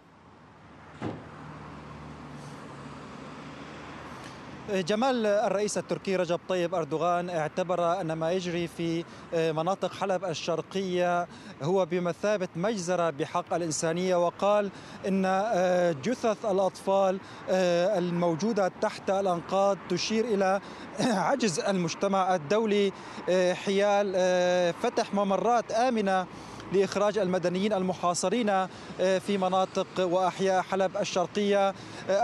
جمال الرئيس التركي رجب طيب أردوغان اعتبر أن ما يجري في آه، مناطق حلب الشرقية هو بمثابة مجزرة بحق الإنسانية وقال أن آه، جثث الأطفال آه، الموجودة تحت الأنقاض تشير إلى عجز المجتمع الدولي حيال فتح ممرات آمنة لإخراج المدنيين المحاصرين آه، في مناطق وأحياء حلب الشرقية آه،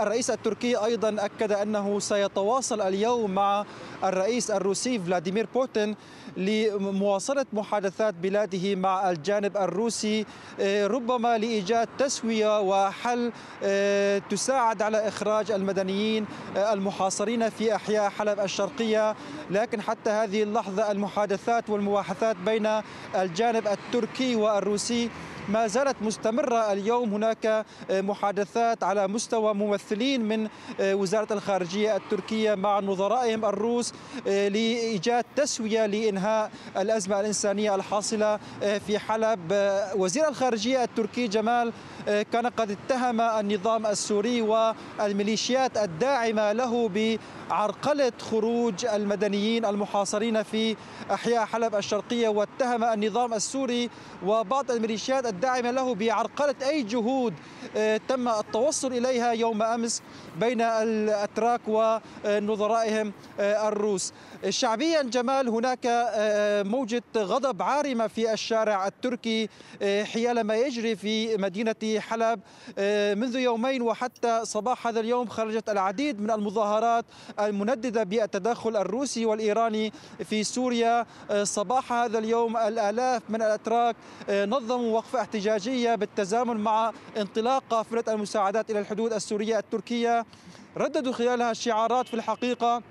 الرئيس التركي أيضا أكد أنه سيتواصل اليوم مع الرئيس الروسي فلاديمير بوتين لمواصلة محادثات بلاده مع الجانب الروسي آه، ربما لإيجاد تسوية وحل آه، تساعد على إخراج المدنيين آه، المحاصرين في أحياء حلب الشرقية لكن حتى هذه اللحظة المحادثات والمباحثات بين الجانب التركي والروسي ما زالت مستمرة اليوم هناك آه، محادثات على مستوى ممثلين من آه، وزارة الخارجية التركية مع نظرائهم الروس آه، لإيجاد تسوية لإنهاء الأزمة الإنسانية الحاصلة في حلب وزير الخارجية التركي جمال كان قد اتهم النظام السوري والميليشيات الداعمة له بعرقلة خروج المدنيين المحاصرين في أحياء حلب الشرقية واتهم النظام السوري وبعض الميليشيات الداعمة له بعرقلة أي جهود آه، تم التوصل إليها يوم أمس بين الأتراك ونظرائهم آه، الروس شعبيا جمال هناك آه، آه، موجة غضب عارمة في الشارع التركي حيال ما يجري في مدينة حلب منذ يومين وحتى صباح هذا اليوم خرجت العديد من المظاهرات المنددة بالتدخل الروسي والإيراني في سوريا صباح هذا اليوم الآلاف من الأتراك نظموا وقفة احتجاجية بالتزامن مع انطلاق قافلة المساعدات إلى الحدود السورية التركية رددوا خلالها الشعارات في الحقيقه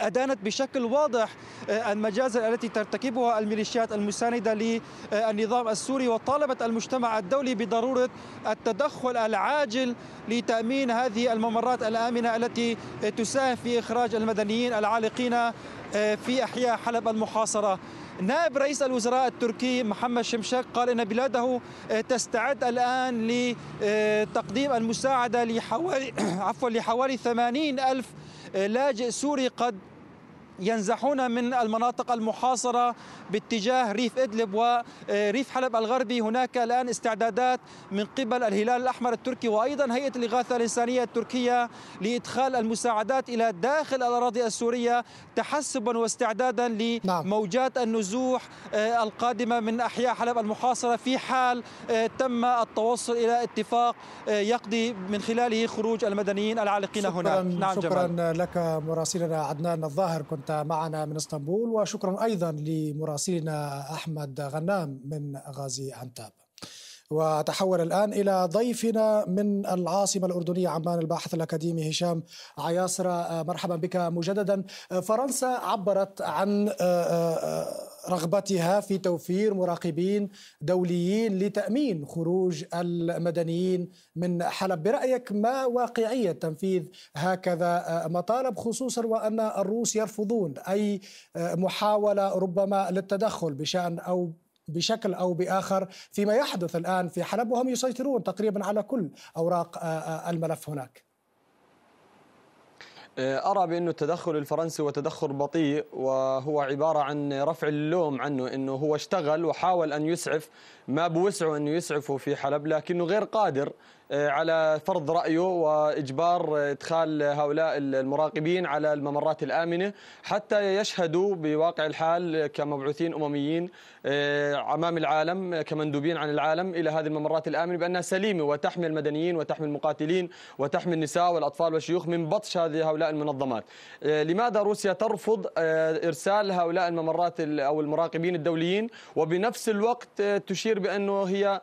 أدانت بشكل واضح آه، المجازر التي ترتكبها الميليشيات المساندة للنظام السوري وطالبت المجتمع الدولي بضرورة التدخل العاجل لتأمين هذه الممرات الآمنة التي تساهم في إخراج المدنيين العالقين آه، في أحياء حلب المحاصرة نائب رئيس الوزراء التركي محمد شمشك قال ان بلاده آه، تستعد الان لتقديم المساعده لحوالي عفوا لحوالي 80 الف آه، لاجئ سوري قد ينزحون من المناطق المحاصرة باتجاه ريف إدلب وريف آه، حلب الغربي هناك الآن استعدادات من قبل الهلال الأحمر التركي وأيضا هيئة الإغاثة الإنسانية التركية لإدخال المساعدات إلى داخل الأراضي السورية تحسبا واستعدادا نعم. لموجات النزوح آه، القادمة من أحياء حلب المحاصرة في حال آه، تم التوصل إلى اتفاق يقضي من خلاله خروج المدنيين العالقين هنا نعم شكرا جمال. لك مراسلنا عدنان الظاهر كنت كنت معنا من اسطنبول وشكرا ايضا لمراسلنا احمد غنام من غازي عنتاب وتحول الآن إلى ضيفنا من العاصمة الأردنية عمان الباحث الأكاديمي هشام عياصرة آه، مرحبا بك مجددا آه، فرنسا عبرت عن آه، رغبتها في توفير مراقبين دوليين لتامين خروج المدنيين من حلب برايك ما واقعيه تنفيذ هكذا مطالب خصوصا وان الروس يرفضون اي محاوله ربما للتدخل بشان او بشكل او باخر فيما يحدث الان في حلب وهم يسيطرون تقريبا على كل اوراق الملف هناك آه، أرى بأن التدخل الفرنسي هو تدخل بطيء وهو عبارة عن رفع اللوم عنه أنه هو اشتغل وحاول أن يسعف ما بوسعه أن يسعفه في حلب لكنه غير قادر آه، على فرض رأيه وإجبار آه، إدخال هؤلاء المراقبين على الممرات الآمنة حتى يشهدوا بواقع الحال كمبعوثين أمميين آه، أمام العالم كمندوبين عن العالم إلى هذه الممرات الآمنة بأنها سليمة وتحمي المدنيين وتحمي المقاتلين وتحمي النساء والأطفال والشيوخ من بطش هذه هؤلاء المنظمات لماذا روسيا ترفض إرسال هؤلاء الممرات أو المراقبين الدوليين وبنفس الوقت تشير بأنه هي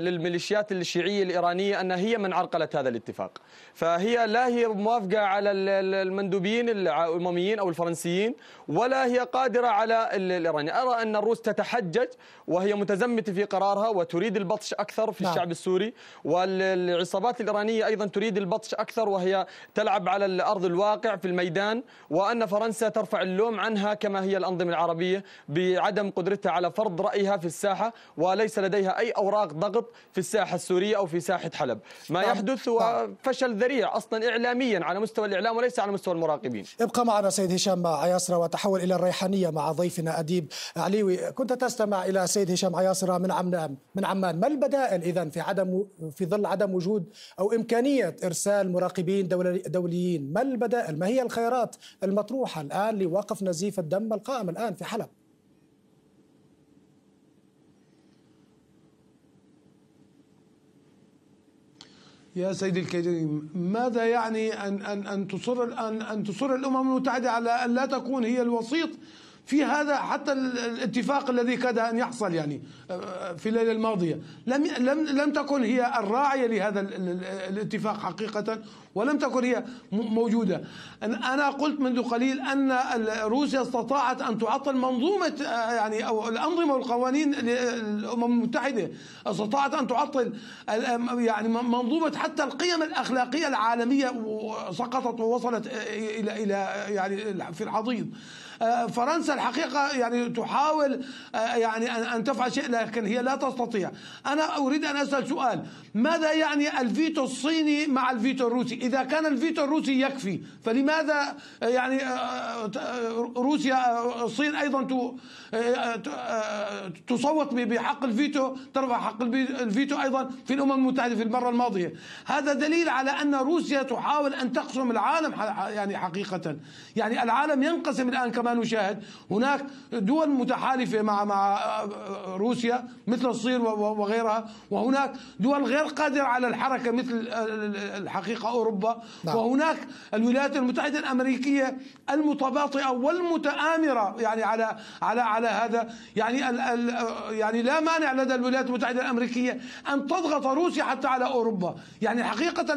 للميليشيات الشيعية الإيرانية يعني أن هي من عرقلت هذا الاتفاق فهي لا هي موافقة على المندوبين الأمميين أو الفرنسيين ولا هي قادرة على الإيراني أرى أن الروس تتحجج وهي متزمتة في قرارها وتريد البطش أكثر في نعم. الشعب السوري والعصابات الإيرانية أيضا تريد البطش أكثر وهي تلعب على الأرض الواقع في الميدان وأن فرنسا ترفع اللوم عنها كما هي الأنظمة العربية بعدم قدرتها على فرض رأيها في الساحة وليس لديها أي أوراق ضغط في الساحة السورية أو في ساحة حلب ما نعم. يحدث هو نعم. فشل ذريع أصلا إعلاميا على مستوى الإعلام وليس على مستوى المراقبين ابقى معنا سيد هشام عياصره وتحول إلى الريحانية مع ضيفنا أديب عليوي كنت تستمع إلى سيد هشام عياصره من عمان من عمان ما البدائل إذا في عدم في ظل عدم وجود أو إمكانية إرسال مراقبين دوليين ما البدائل ما هي الخيارات المطروحة الآن لوقف نزيف الدم القائم الآن في حلب يا سيدي الكريم ماذا يعني أن أن أن تصر أن أن تصر الأمم المتحدة على أن لا تكون هي الوسيط في هذا حتى الاتفاق الذي كاد ان يحصل يعني آه، آه، في الليله الماضيه لم لم لم تكن هي الراعيه لهذا الاتفاق حقيقه ولم تكن هي موجوده انا قلت منذ قليل ان روسيا استطاعت ان تعطل منظومه آه، يعني او الانظمه والقوانين الامم المتحده استطاعت ان تعطل يعني منظومه حتى القيم الاخلاقيه العالميه سقطت ووصلت الى الى يعني في الحضيض آه، فرنسا الحقيقة يعني تحاول آه، يعني أن تفعل شيء لكن هي لا تستطيع أنا أريد أن أسأل سؤال ماذا يعني الفيتو الصيني مع الفيتو الروسي إذا كان الفيتو الروسي يكفي فلماذا آه، يعني روسيا الصين أيضا تصوت بحق الفيتو ترفع حق الفيتو أيضا في الأمم المتحدة في المرة الماضية هذا دليل على أن روسيا تحاول أن تقسم العالم يعني حقيقة يعني العالم ينقسم الآن كما ما نشاهد هناك دول متحالفة مع مع آه، آه، روسيا مثل الصين وغيرها وهناك دول غير قادرة على الحركة مثل الحقيقة أوروبا نعم. وهناك الولايات المتحدة الأمريكية المتباطئة والمتآمرة يعني على على على هذا يعني يعني لا مانع لدى الولايات المتحدة الأمريكية أن تضغط روسيا حتى على أوروبا يعني حقيقة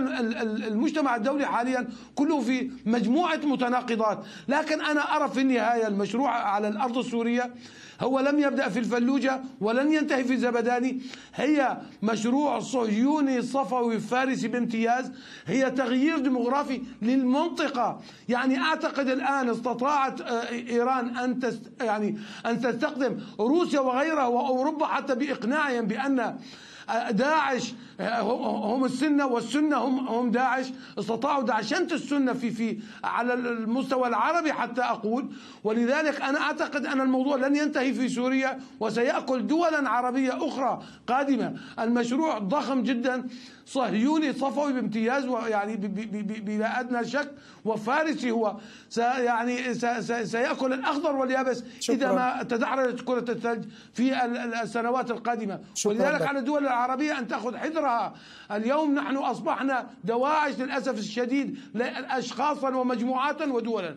المجتمع الدولي حاليا كله في مجموعة متناقضات لكن أنا أرى في النهاية النهاية المشروع على الأرض السورية هو لم يبدأ في الفلوجة ولن ينتهي في الزبداني هي مشروع صهيوني صفوي فارسي بامتياز هي تغيير ديموغرافي للمنطقة يعني أعتقد الآن استطاعت آه، إيران أن يعني أن تستخدم روسيا وغيرها وأوروبا حتى بإقناعهم بأن داعش هم السنه والسنه هم هم داعش استطاعوا دعشنه السنه في في على المستوى العربي حتى اقول ولذلك انا اعتقد ان الموضوع لن ينتهي في سوريا وسياكل دولا عربيه اخرى قادمه المشروع ضخم جدا صهيوني صفوي بامتياز ويعني بلا ادنى شك وفارسي هو يعني سياكل الاخضر واليابس شكرا. اذا ما تدحرجت كره الثلج في السنوات القادمه ولذلك على الدول العربيه ان تاخذ حذرها اليوم نحن اصبحنا دواعش للاسف الشديد اشخاصا ومجموعات ودولا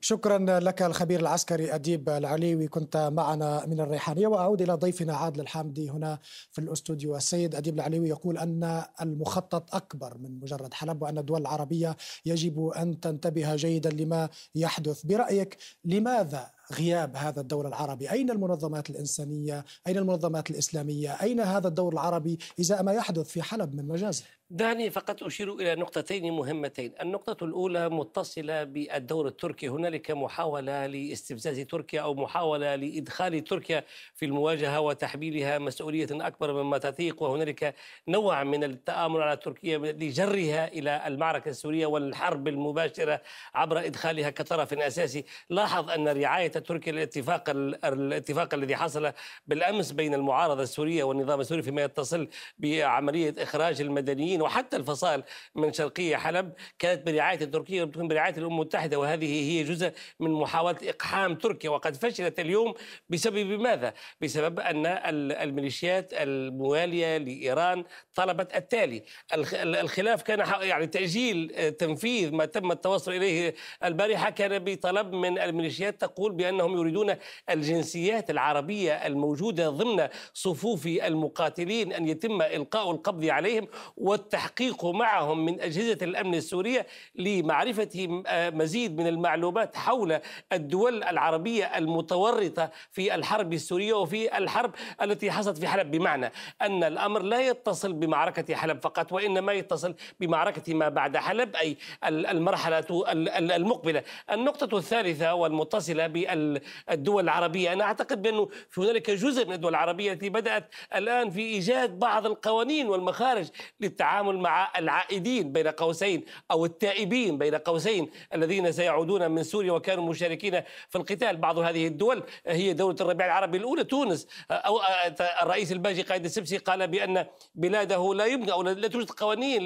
شكرا لك الخبير العسكري أديب العليوي كنت معنا من الريحانية وأعود إلى ضيفنا عادل الحامدي هنا في الأستوديو السيد أديب العليوي يقول أن المخطط أكبر من مجرد حلب وأن الدول العربية يجب أن تنتبه جيدا لما يحدث برأيك لماذا غياب هذا الدور العربي أين المنظمات الإنسانية أين المنظمات الإسلامية أين هذا الدور العربي إذا ما يحدث في حلب من مجازر دعني فقط أشير إلى نقطتين مهمتين النقطة الأولى متصلة بالدور التركي هنالك محاولة لاستفزاز تركيا أو محاولة لإدخال تركيا في المواجهة وتحميلها مسؤولية أكبر مما تثيق وهنالك نوع من التآمر على تركيا لجرها إلى المعركة السورية والحرب المباشرة عبر إدخالها كطرف أساسي لاحظ أن رعاية تركيا للاتفاق الاتفاق الذي حصل بالأمس بين المعارضة السورية والنظام السوري فيما يتصل بعملية إخراج المدنيين الفلسطينيين وحتى الفصائل من شرقية حلب كانت برعاية التركية وتكون برعاية الأمم المتحدة وهذه هي جزء من محاولة إقحام تركيا وقد فشلت اليوم بسبب ماذا؟ بسبب أن الميليشيات الموالية لإيران طلبت التالي الخلاف كان يعني تأجيل آه، تنفيذ ما تم التوصل إليه البارحة كان بطلب من الميليشيات تقول بأنهم يريدون الجنسيات العربية الموجودة ضمن صفوف المقاتلين أن يتم إلقاء القبض عليهم وت التحقيق معهم من أجهزة الأمن السورية لمعرفة آه، مزيد من المعلومات حول الدول العربية المتورطة في الحرب السورية وفي الحرب التي حصلت في حلب بمعنى أن الأمر لا يتصل بمعركة حلب فقط وإنما يتصل بمعركة ما بعد حلب أي المرحلة المقبلة النقطة الثالثة والمتصلة بالدول العربية أنا أعتقد بأنه في هنالك جزء من الدول العربية التي بدأت الآن في إيجاد بعض القوانين والمخارج للتعامل التعامل مع العائدين بين قوسين أو التائبين بين قوسين الذين سيعودون من سوريا وكانوا مشاركين في القتال بعض هذه الدول هي دولة الربيع العربي الأولى تونس أو الرئيس الباجي قائد السبسي قال بأن بلاده لا يمكن أو لا توجد قوانين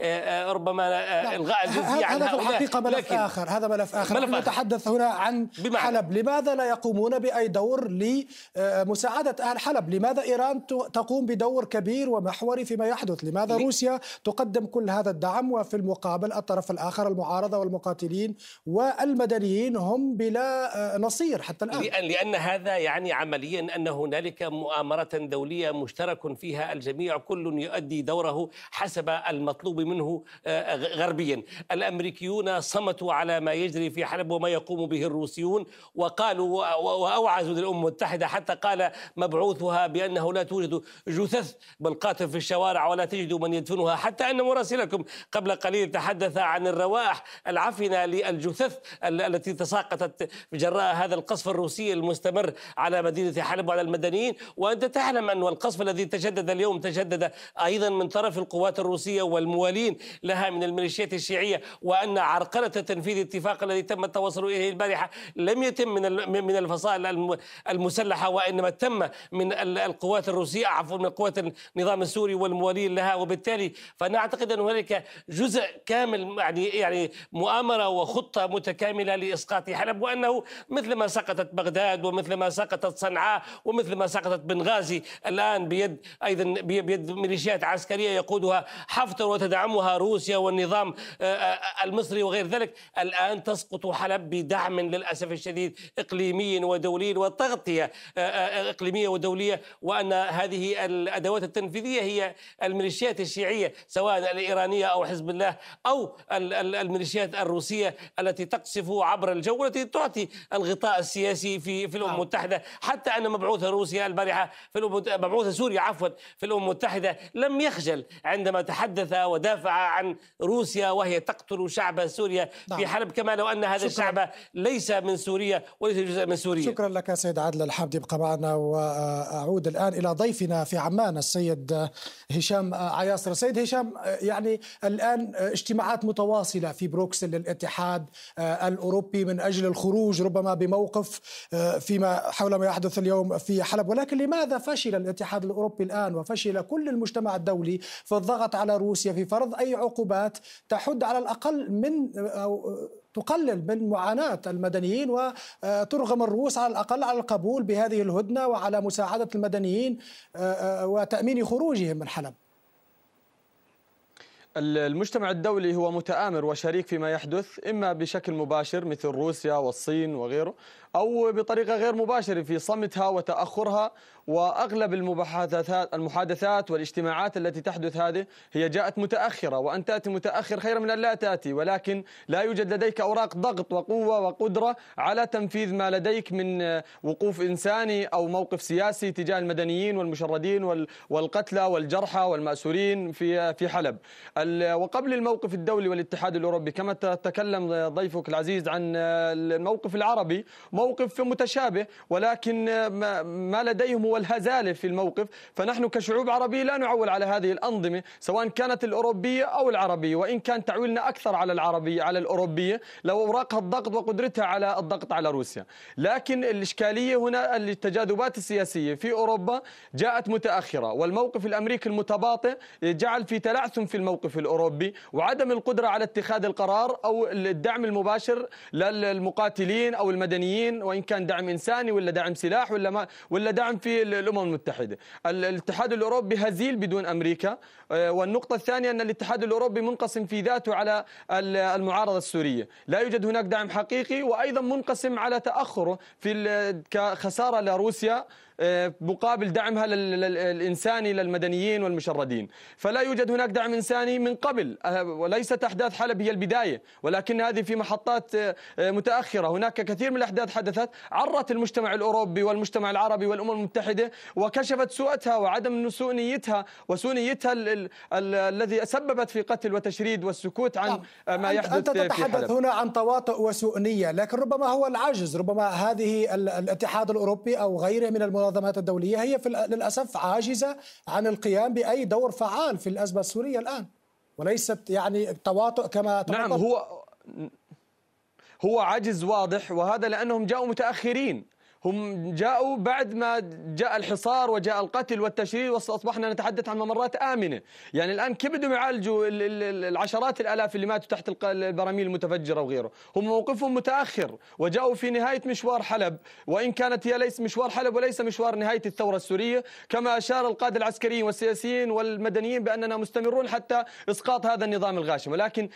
لربما نعم. إلغاء الجنسية هذا في الحقيقة ملف آخر هذا ملف آخر ملف آخر. نتحدث هنا عن بمعنى. حلب لماذا لا يقومون بأي دور لمساعدة أهل حلب لماذا إيران تقوم بدور كبير ومحوري فيما يحدث لماذا روسيا تقدم كل هذا الدعم وفي المقابل الطرف الآخر المعارضة والمقاتلين والمدنيين هم بلا آه، نصير حتى الآن لأن, لأن هذا يعني عمليا أن هنالك مؤامرة دولية مشترك فيها الجميع كل يؤدي دوره حسب المطلوب منه آه، غربيا الأمريكيون صمتوا على ما يجري في حلب وما يقوم به الروسيون وقالوا وأوعزوا للأمم المتحدة حتى قال مبعوثها بأنه لا توجد جثث بل قاتل في الشوارع ولا تجد من يدفنها يعلمها حتى أن مراسلكم قبل قليل تحدث عن الروائح العفنة للجثث التي تساقطت جراء هذا القصف الروسي المستمر على مدينة حلب وعلى المدنيين وأنت تعلم أن القصف الذي تجدد اليوم تجدد أيضا من طرف القوات الروسية والموالين لها من الميليشيات الشيعية وأن عرقلة تنفيذ الاتفاق الذي تم التوصل إليه البارحة لم يتم من من الفصائل المسلحة وإنما تم من القوات الروسية عفوا من قوات النظام السوري والموالين لها وبالتالي الدولي فانا اعتقد ان هنالك جزء كامل يعني يعني مؤامره وخطه متكامله لاسقاط حلب وانه مثل ما سقطت بغداد ومثل ما سقطت صنعاء ومثل ما سقطت بنغازي الان بيد ايضا بيد ميليشيات عسكريه يقودها حفتر وتدعمها روسيا والنظام المصري وغير ذلك الان تسقط حلب بدعم للاسف الشديد اقليمي ودولي وتغطيه اقليميه ودوليه وان هذه الادوات التنفيذيه هي الميليشيات الشيعيه الشيوعية سواء الإيرانية أو حزب الله أو الميليشيات الروسية التي تقصف عبر الجو والتي تعطي الغطاء السياسي في في الأمم نعم. المتحدة حتى أن مبعوث روسيا البارحة في الأمم مبعوث سوريا عفوا في الأمم المتحدة لم يخجل عندما تحدث ودافع عن روسيا وهي تقتل شعب سوريا في نعم. حلب كما لو أن هذا الشعب ليس من سوريا وليس جزء من سوريا شكرا لك سيد عادل الحمدي ابقى معنا وأعود الآن إلى ضيفنا في عمان السيد هشام عياصر سيد هشام آه، يعني الآن آه، اجتماعات متواصلة في بروكسل للاتحاد آه، الأوروبي من أجل الخروج ربما بموقف فيما حول ما يحدث اليوم في حلب ولكن لماذا فشل الاتحاد الأوروبي الآن وفشل كل المجتمع الدولي في الضغط على روسيا في فرض أي عقوبات تحد على الأقل من أو تقلل من معاناة المدنيين وترغم الروس على الأقل على القبول بهذه الهدنة وعلى مساعدة المدنيين وتأمين خروجهم من حلب المجتمع الدولي هو متآمر وشريك فيما يحدث إما بشكل مباشر مثل روسيا والصين وغيره أو بطريقة غير مباشرة في صمتها وتأخرها وأغلب المحادثات المحادثات والاجتماعات التي تحدث هذه هي جاءت متأخرة وأن تأتي متأخر خير من أن لا تأتي ولكن لا يوجد لديك أوراق ضغط وقوة وقدرة على تنفيذ ما لديك من وقوف إنساني أو موقف سياسي تجاه المدنيين والمشردين والقتلى والجرحى والمأسورين في في حلب وقبل الموقف الدولي والاتحاد الأوروبي كما تكلم ضيفك العزيز عن الموقف العربي موقف موقف متشابه ولكن ما لديهم هو الهزالة في الموقف فنحن كشعوب عربية لا نعول على هذه الأنظمة سواء كانت الأوروبية أو العربية وإن كان تعويلنا أكثر على العربية على الأوروبية لو أوراقها الضغط وقدرتها على الضغط على روسيا لكن الإشكالية هنا التجاذبات السياسية في أوروبا جاءت متأخرة والموقف الأمريكي المتباطئ جعل في تلعثم في الموقف الأوروبي وعدم القدرة على اتخاذ القرار أو الدعم المباشر للمقاتلين أو المدنيين الفلسطينيين وان كان دعم انساني ولا دعم سلاح ولا ما ولا دعم في الامم المتحده الاتحاد الاوروبي هزيل بدون امريكا آه، والنقطه الثانيه ان الاتحاد الاوروبي منقسم في ذاته على المعارضه السوريه لا يوجد هناك دعم حقيقي وايضا منقسم على تاخره في كخساره لروسيا مقابل دعمها الإنساني للمدنيين والمشردين فلا يوجد هناك دعم إنساني من قبل أه، وليست أحداث حلب هي البداية ولكن هذه في محطات أه، متأخرة هناك كثير من الأحداث حدثت عرت المجتمع الأوروبي والمجتمع العربي والأمم المتحدة وكشفت سوءتها وعدم سوء نيتها وسوء نيتها الذي سببت في قتل وتشريد والسكوت عن نعم. ما يحدث أنت تتحدث هنا عن تواطؤ وسوء نية لكن ربما هو العجز ربما هذه الاتحاد الأوروبي أو غيره من المنظمات المنظمات الدولية هي في للأسف عاجزة عن القيام بأي دور فعال في الأزمة السورية الآن وليست يعني تواطؤ كما نعم هو هو عجز واضح وهذا لأنهم جاءوا متأخرين هم جاءوا بعد ما جاء الحصار وجاء القتل والتشريد واصبحنا نتحدث عن ممرات امنه، يعني الان كيف بدهم يعالجوا العشرات الالاف اللي ماتوا تحت البراميل المتفجره وغيره، هم موقفهم متاخر وجاءوا في نهايه مشوار حلب وان كانت هي ليس مشوار حلب وليس مشوار نهايه الثوره السوريه، كما اشار القاده العسكريين والسياسيين والمدنيين باننا مستمرون حتى اسقاط هذا النظام الغاشم، ولكن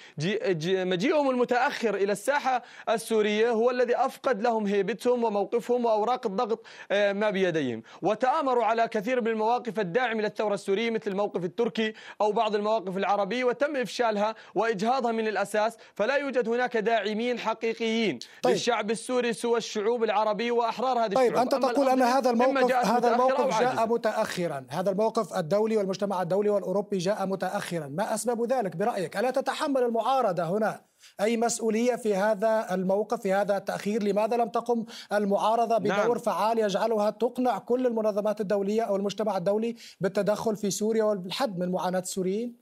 مجيئهم المتاخر الى الساحه السوريه هو الذي افقد لهم هيبتهم وموقفهم وأوراق الضغط آه، ما بيديهم وتآمروا على كثير من المواقف الداعمة للثورة السورية مثل الموقف التركي أو بعض المواقف العربية وتم إفشالها وإجهاضها من الأساس فلا يوجد هناك داعمين حقيقيين طيب. للشعب السوري سوى الشعوب العربية وأحرار هذه طيب الشعوب. أنت تقول أن هذا الموقف هذا الموقف جاء متأخرا هذا الموقف الدولي والمجتمع الدولي والأوروبي جاء متأخرا ما أسباب ذلك برأيك ألا تتحمل المعارضة هنا أي مسؤولية في هذا الموقف في هذا التأخير لماذا لم تقم المعارضة نعم. بدور نعم. فعال يجعلها تقنع كل المنظمات الدولية أو المجتمع الدولي بالتدخل في سوريا والحد من معاناة السوريين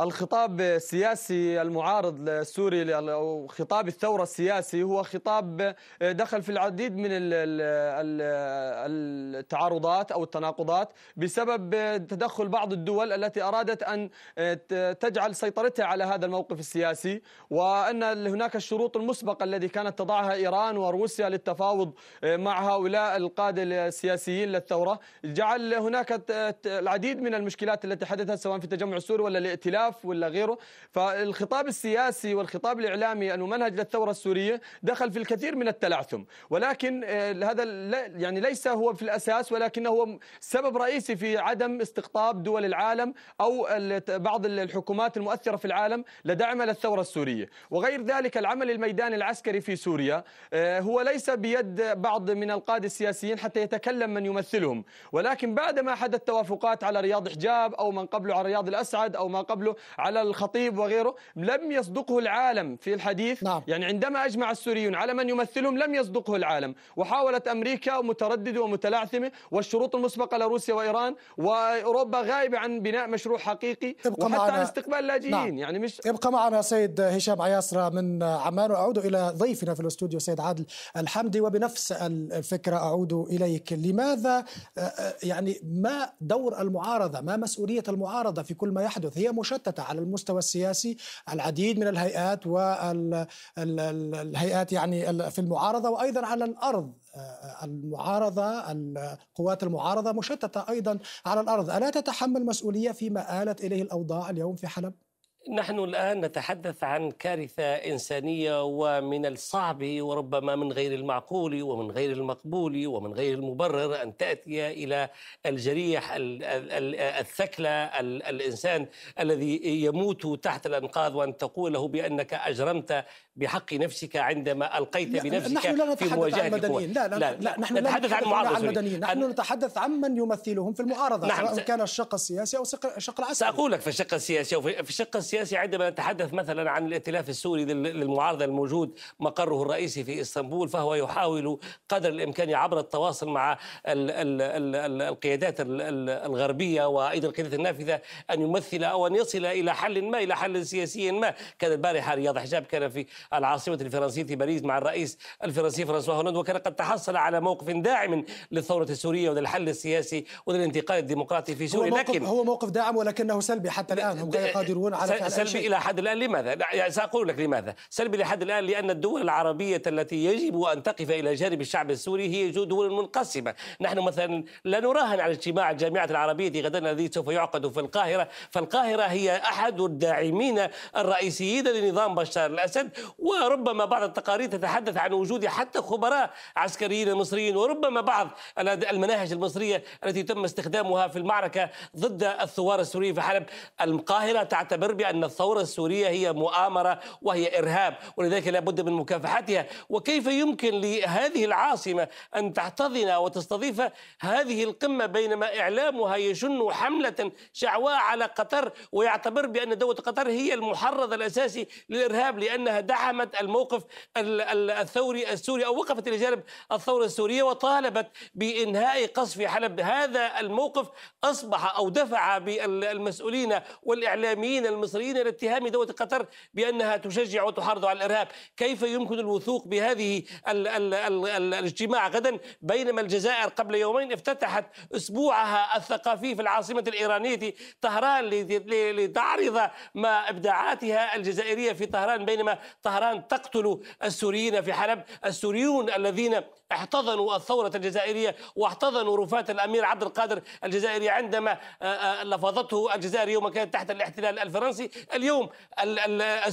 الخطاب السياسي المعارض السوري او خطاب الثوره السياسي هو خطاب دخل في العديد من التعارضات او التناقضات بسبب تدخل بعض الدول التي ارادت ان تجعل سيطرتها على هذا الموقف السياسي وان هناك الشروط المسبقه التي كانت تضعها ايران وروسيا للتفاوض مع هؤلاء القاده السياسيين للثوره جعل هناك العديد من المشكلات التي حدثت سواء في التجمع السوري ولا الائتلاف الاعتراف ولا غيره فالخطاب السياسي والخطاب الاعلامي انه منهج للثوره السوريه دخل في الكثير من التلعثم ولكن آه، هذا يعني ليس هو في الاساس ولكنه هو سبب رئيسي في عدم استقطاب دول العالم او بعض الحكومات المؤثره في العالم لدعم للثوره السوريه وغير ذلك العمل الميداني العسكري في سوريا آه، هو ليس بيد بعض من القاده السياسيين حتى يتكلم من يمثلهم ولكن بعد ما حدث توافقات على رياض حجاب او من قبله على رياض الاسعد او ما قبله وغيره على الخطيب وغيره لم يصدقه العالم في الحديث نعم. يعني عندما أجمع السوريون على من يمثلهم لم يصدقه العالم وحاولت أمريكا مترددة ومتلعثمة والشروط المسبقة لروسيا وإيران وأوروبا غايبة عن بناء مشروع حقيقي وحتى معنا. عن استقبال اللاجئين نعم. يعني مش يبقى معنا سيد هشام عياسرة من عمان وأعود إلى ضيفنا في الاستوديو سيد عادل الحمدي وبنفس الفكرة أعود إليك لماذا آه، آه، يعني ما دور المعارضة ما مسؤولية المعارضة في كل ما يحدث هي مشتتة مشتته على المستوى السياسي العديد من الهيئات والهيئات يعني في المعارضه وايضا على الارض آه، المعارضه قوات المعارضه مشتته ايضا على الارض الا تتحمل مسؤوليه فيما آلت اليه الاوضاع اليوم في حلب نحن الآن نتحدث عن كارثة إنسانية ومن الصعب وربما من غير المعقول ومن غير المقبول ومن غير المبرر أن تأتي إلى الجريح الثكلى الإنسان الذي يموت تحت الأنقاض وأن تقول له بأنك أجرمت بحق نفسك عندما القيت بنفسك نحن لا نتحدث في مواجهه عن المدنيين لا لا, لا, لا, لا نحن نتحدث عن المعارضه عن المدنيين نحن أن... نتحدث عن من يمثلهم في المعارضه نحن نعم، سواء س... كان الشق السياسي او الشق العسكري ساقول لك في الشق السياسي وفي الشق السياسي عندما نتحدث مثلا عن الائتلاف السوري للمعارضه الموجود مقره الرئيسي في اسطنبول فهو يحاول قدر الامكان عبر التواصل مع ال ال ال ال القيادات ال الغربيه وايضا القيادات النافذه ان يمثل او ان يصل الى حل ما الى حل سياسي ما كان البارحه رياض حجاب كان في العاصمة الفرنسية باريس مع الرئيس الفرنسي فرانسوا هولاند وكان قد تحصل على موقف داعم للثورة السورية وللحل السياسي وللانتقال الديمقراطي في سوريا هو لكن هو موقف داعم ولكنه سلبي حتى الآن هم غير قادرون على سلبي إلى حد الآن لماذا؟ يعني سأقول لك لماذا؟ سلبي لحد الآن لأن الدول العربية التي يجب أن تقف إلى جانب الشعب السوري هي دول منقسمة نحن مثلا لا نراهن على اجتماع الجامعة العربية غدا الذي سوف يعقد في القاهرة فالقاهرة هي أحد الداعمين الرئيسيين لنظام بشار الأسد وربما بعض التقارير تتحدث عن وجود حتى خبراء عسكريين مصريين وربما بعض المناهج المصرية التي تم استخدامها في المعركة ضد الثوار السوري في حلب القاهرة تعتبر بأن الثورة السورية هي مؤامرة وهي إرهاب ولذلك لا بد من مكافحتها وكيف يمكن لهذه العاصمة أن تحتضن وتستضيف هذه القمة بينما إعلامها يشن حملة شعواء على قطر ويعتبر بأن دولة قطر هي المحرض الأساسي للإرهاب لأنها دعت دعمت الموقف الثوري السوري أو وقفت إلى جانب الثورة السورية وطالبت بإنهاء قصف حلب هذا الموقف أصبح أو دفع بالمسؤولين والإعلاميين المصريين إلى اتهام دولة قطر بأنها تشجع وتحرض على الإرهاب كيف يمكن الوثوق بهذه الـ الـ الـ الـ الاجتماع غدا بينما الجزائر قبل يومين افتتحت أسبوعها الثقافي في العاصمة الإيرانية طهران لتعرض ما إبداعاتها الجزائرية في طهران بينما طهران طهران تقتل السوريين في حلب السوريون الذين احتضنوا الثورة الجزائرية واحتضنوا رفات الأمير عبد القادر الجزائري عندما آه، آه، لفظته الجزائر يوم كانت تحت الاحتلال الفرنسي اليوم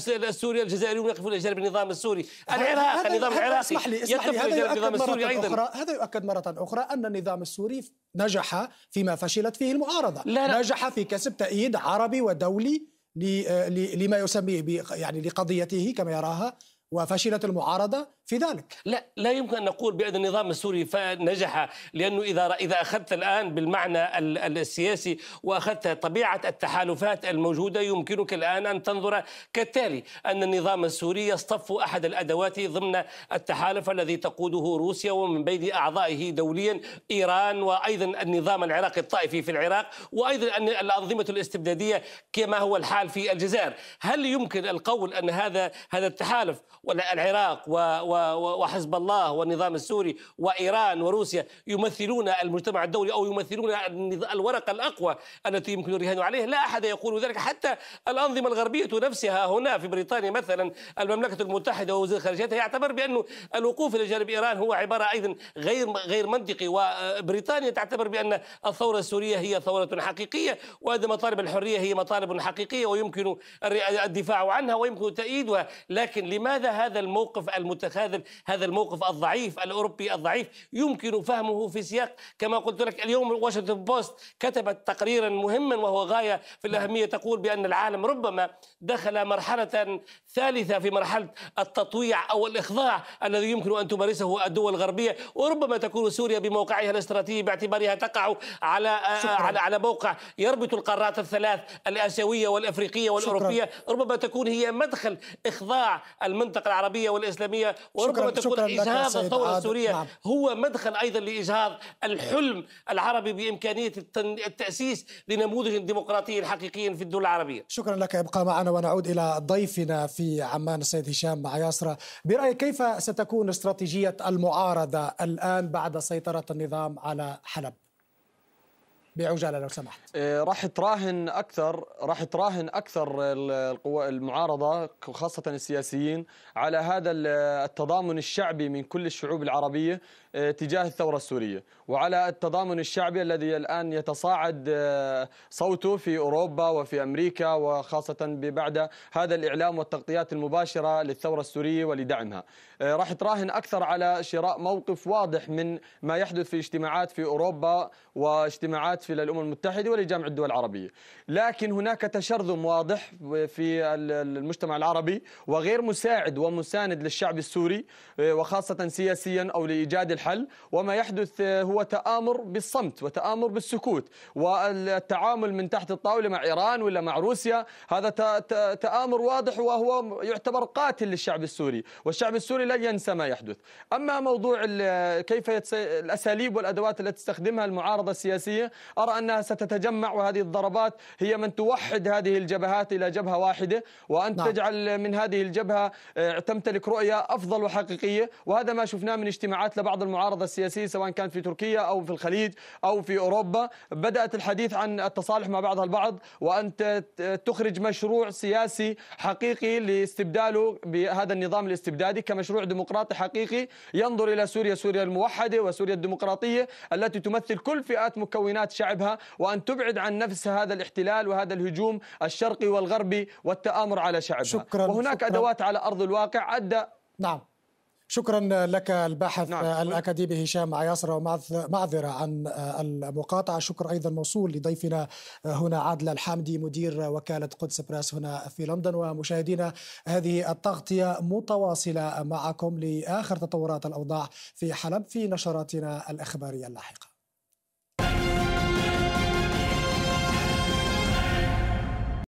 السوري الجزائريون يقفون جانب النظام السوري العراق النظام العراقي يقف جانب النظام السوري أيضا هذا يؤكد مرة أخرى أن النظام السوري نجح فيما فشلت فيه المعارضة لا لا. نجح في كسب تأييد عربي ودولي آه، لما يسميه يعني لقضيته كما يراها وفشلت المعارضه في ذلك لا لا يمكن ان نقول بان النظام السوري فنجح لانه اذا اذا اخذت الان بالمعنى السياسي واخذت طبيعه التحالفات الموجوده يمكنك الان ان تنظر كالتالي ان النظام السوري يصطف احد الادوات ضمن التحالف الذي تقوده روسيا ومن بين اعضائه دوليا ايران وايضا النظام العراقي الطائفي في العراق وايضا الانظمه الاستبداديه كما هو الحال في الجزائر هل يمكن القول ان هذا هذا التحالف العراق و وحزب الله والنظام السوري وإيران وروسيا يمثلون المجتمع الدولي أو يمثلون الورقة الأقوى التي يمكن الرهان عليه لا أحد يقول ذلك حتى الأنظمة الغربية نفسها هنا في بريطانيا مثلا المملكة المتحدة ووزير خارجيتها يعتبر بأنه الوقوف إلى جانب إيران هو عبارة أيضا غير غير منطقي وبريطانيا تعتبر بأن الثورة السورية هي ثورة حقيقية وأن مطالب الحرية هي مطالب حقيقية ويمكن الدفاع عنها ويمكن تأييدها لكن لماذا هذا الموقف المتخاذل هذا هذا الموقف الضعيف الاوروبي الضعيف يمكن فهمه في سياق كما قلت لك اليوم واشنطن بوست كتبت تقريرا مهما وهو غايه في الاهميه تقول بان العالم ربما دخل مرحله ثالثه في مرحله التطويع او الاخضاع الذي يمكن ان تمارسه الدول الغربيه وربما تكون سوريا بموقعها الاستراتيجي باعتبارها تقع على على على موقع يربط القارات الثلاث الاسيويه والافريقيه والاوروبيه شكرا. ربما تكون هي مدخل اخضاع المنطقه العربيه والاسلاميه وربما تكون شكراً إجهاض الثورة السورية نعم. هو مدخل أيضا لإجهاض الحلم العربي بإمكانية التأسيس لنموذج ديمقراطي حقيقي في الدول العربية شكرا لك ابقى معنا ونعود إلى ضيفنا في عمان السيد هشام مع ياسرة برأيك كيف ستكون استراتيجية المعارضة الآن بعد سيطرة النظام على حلب؟ بعجاله لو سمحت آه، راح تراهن اكثر راح تراهن اكثر القوى المعارضه خاصه السياسيين على هذا التضامن الشعبي من كل الشعوب العربيه آه، تجاه الثورة السورية وعلى التضامن الشعبي الذي الآن يتصاعد آه، صوته في أوروبا وفي أمريكا وخاصة بعد هذا الإعلام والتغطيات المباشرة للثورة السورية ولدعمها آه، راح تراهن أكثر على شراء موقف واضح من ما يحدث في اجتماعات في أوروبا واجتماعات في الأمم المتحدة ولجامعة الدول العربية لكن هناك تشرذم واضح في المجتمع العربي وغير مساعد ومساند للشعب السوري وخاصة سياسيا أو لإيجاد الحل وما يحدث آه، هو تآمر بالصمت وتآمر بالسكوت والتعامل من تحت الطاولة مع إيران ولا مع روسيا هذا تآمر واضح وهو يعتبر قاتل للشعب السوري والشعب السوري لن ينسى ما يحدث أما موضوع كيف الأساليب والأدوات التي تستخدمها المعارضة السياسية أرى أنها ستتجمع وهذه الضربات هي من توحد هذه الجبهات إلى جبهة واحدة وأن نعم. تجعل من هذه الجبهة آه، تمتلك رؤية أفضل وحقيقية وهذا ما شفناه من اجتماعات لبعض الم... المعارضة السياسية سواء كانت في تركيا أو في الخليج أو في أوروبا بدأت الحديث عن التصالح مع بعضها البعض وأن تخرج مشروع سياسي حقيقي لاستبداله بهذا النظام الاستبدادي كمشروع ديمقراطي حقيقي ينظر إلى سوريا سوريا الموحدة وسوريا الديمقراطية التي تمثل كل فئات مكونات شعبها وأن تبعد عن نفس هذا الاحتلال وهذا الهجوم الشرقي والغربي والتآمر على شعبها شكرا وهناك شكرا. أدوات على أرض الواقع أدى نعم شكرا لك الباحث نعم. الاكاديمي هشام عياصر معذره عن المقاطعه شكر ايضا موصول لضيفنا هنا عادل الحامدي مدير وكاله قدس براس هنا في لندن ومشاهدينا هذه التغطيه متواصله معكم لاخر تطورات الاوضاع في حلب في نشراتنا الاخباريه اللاحقه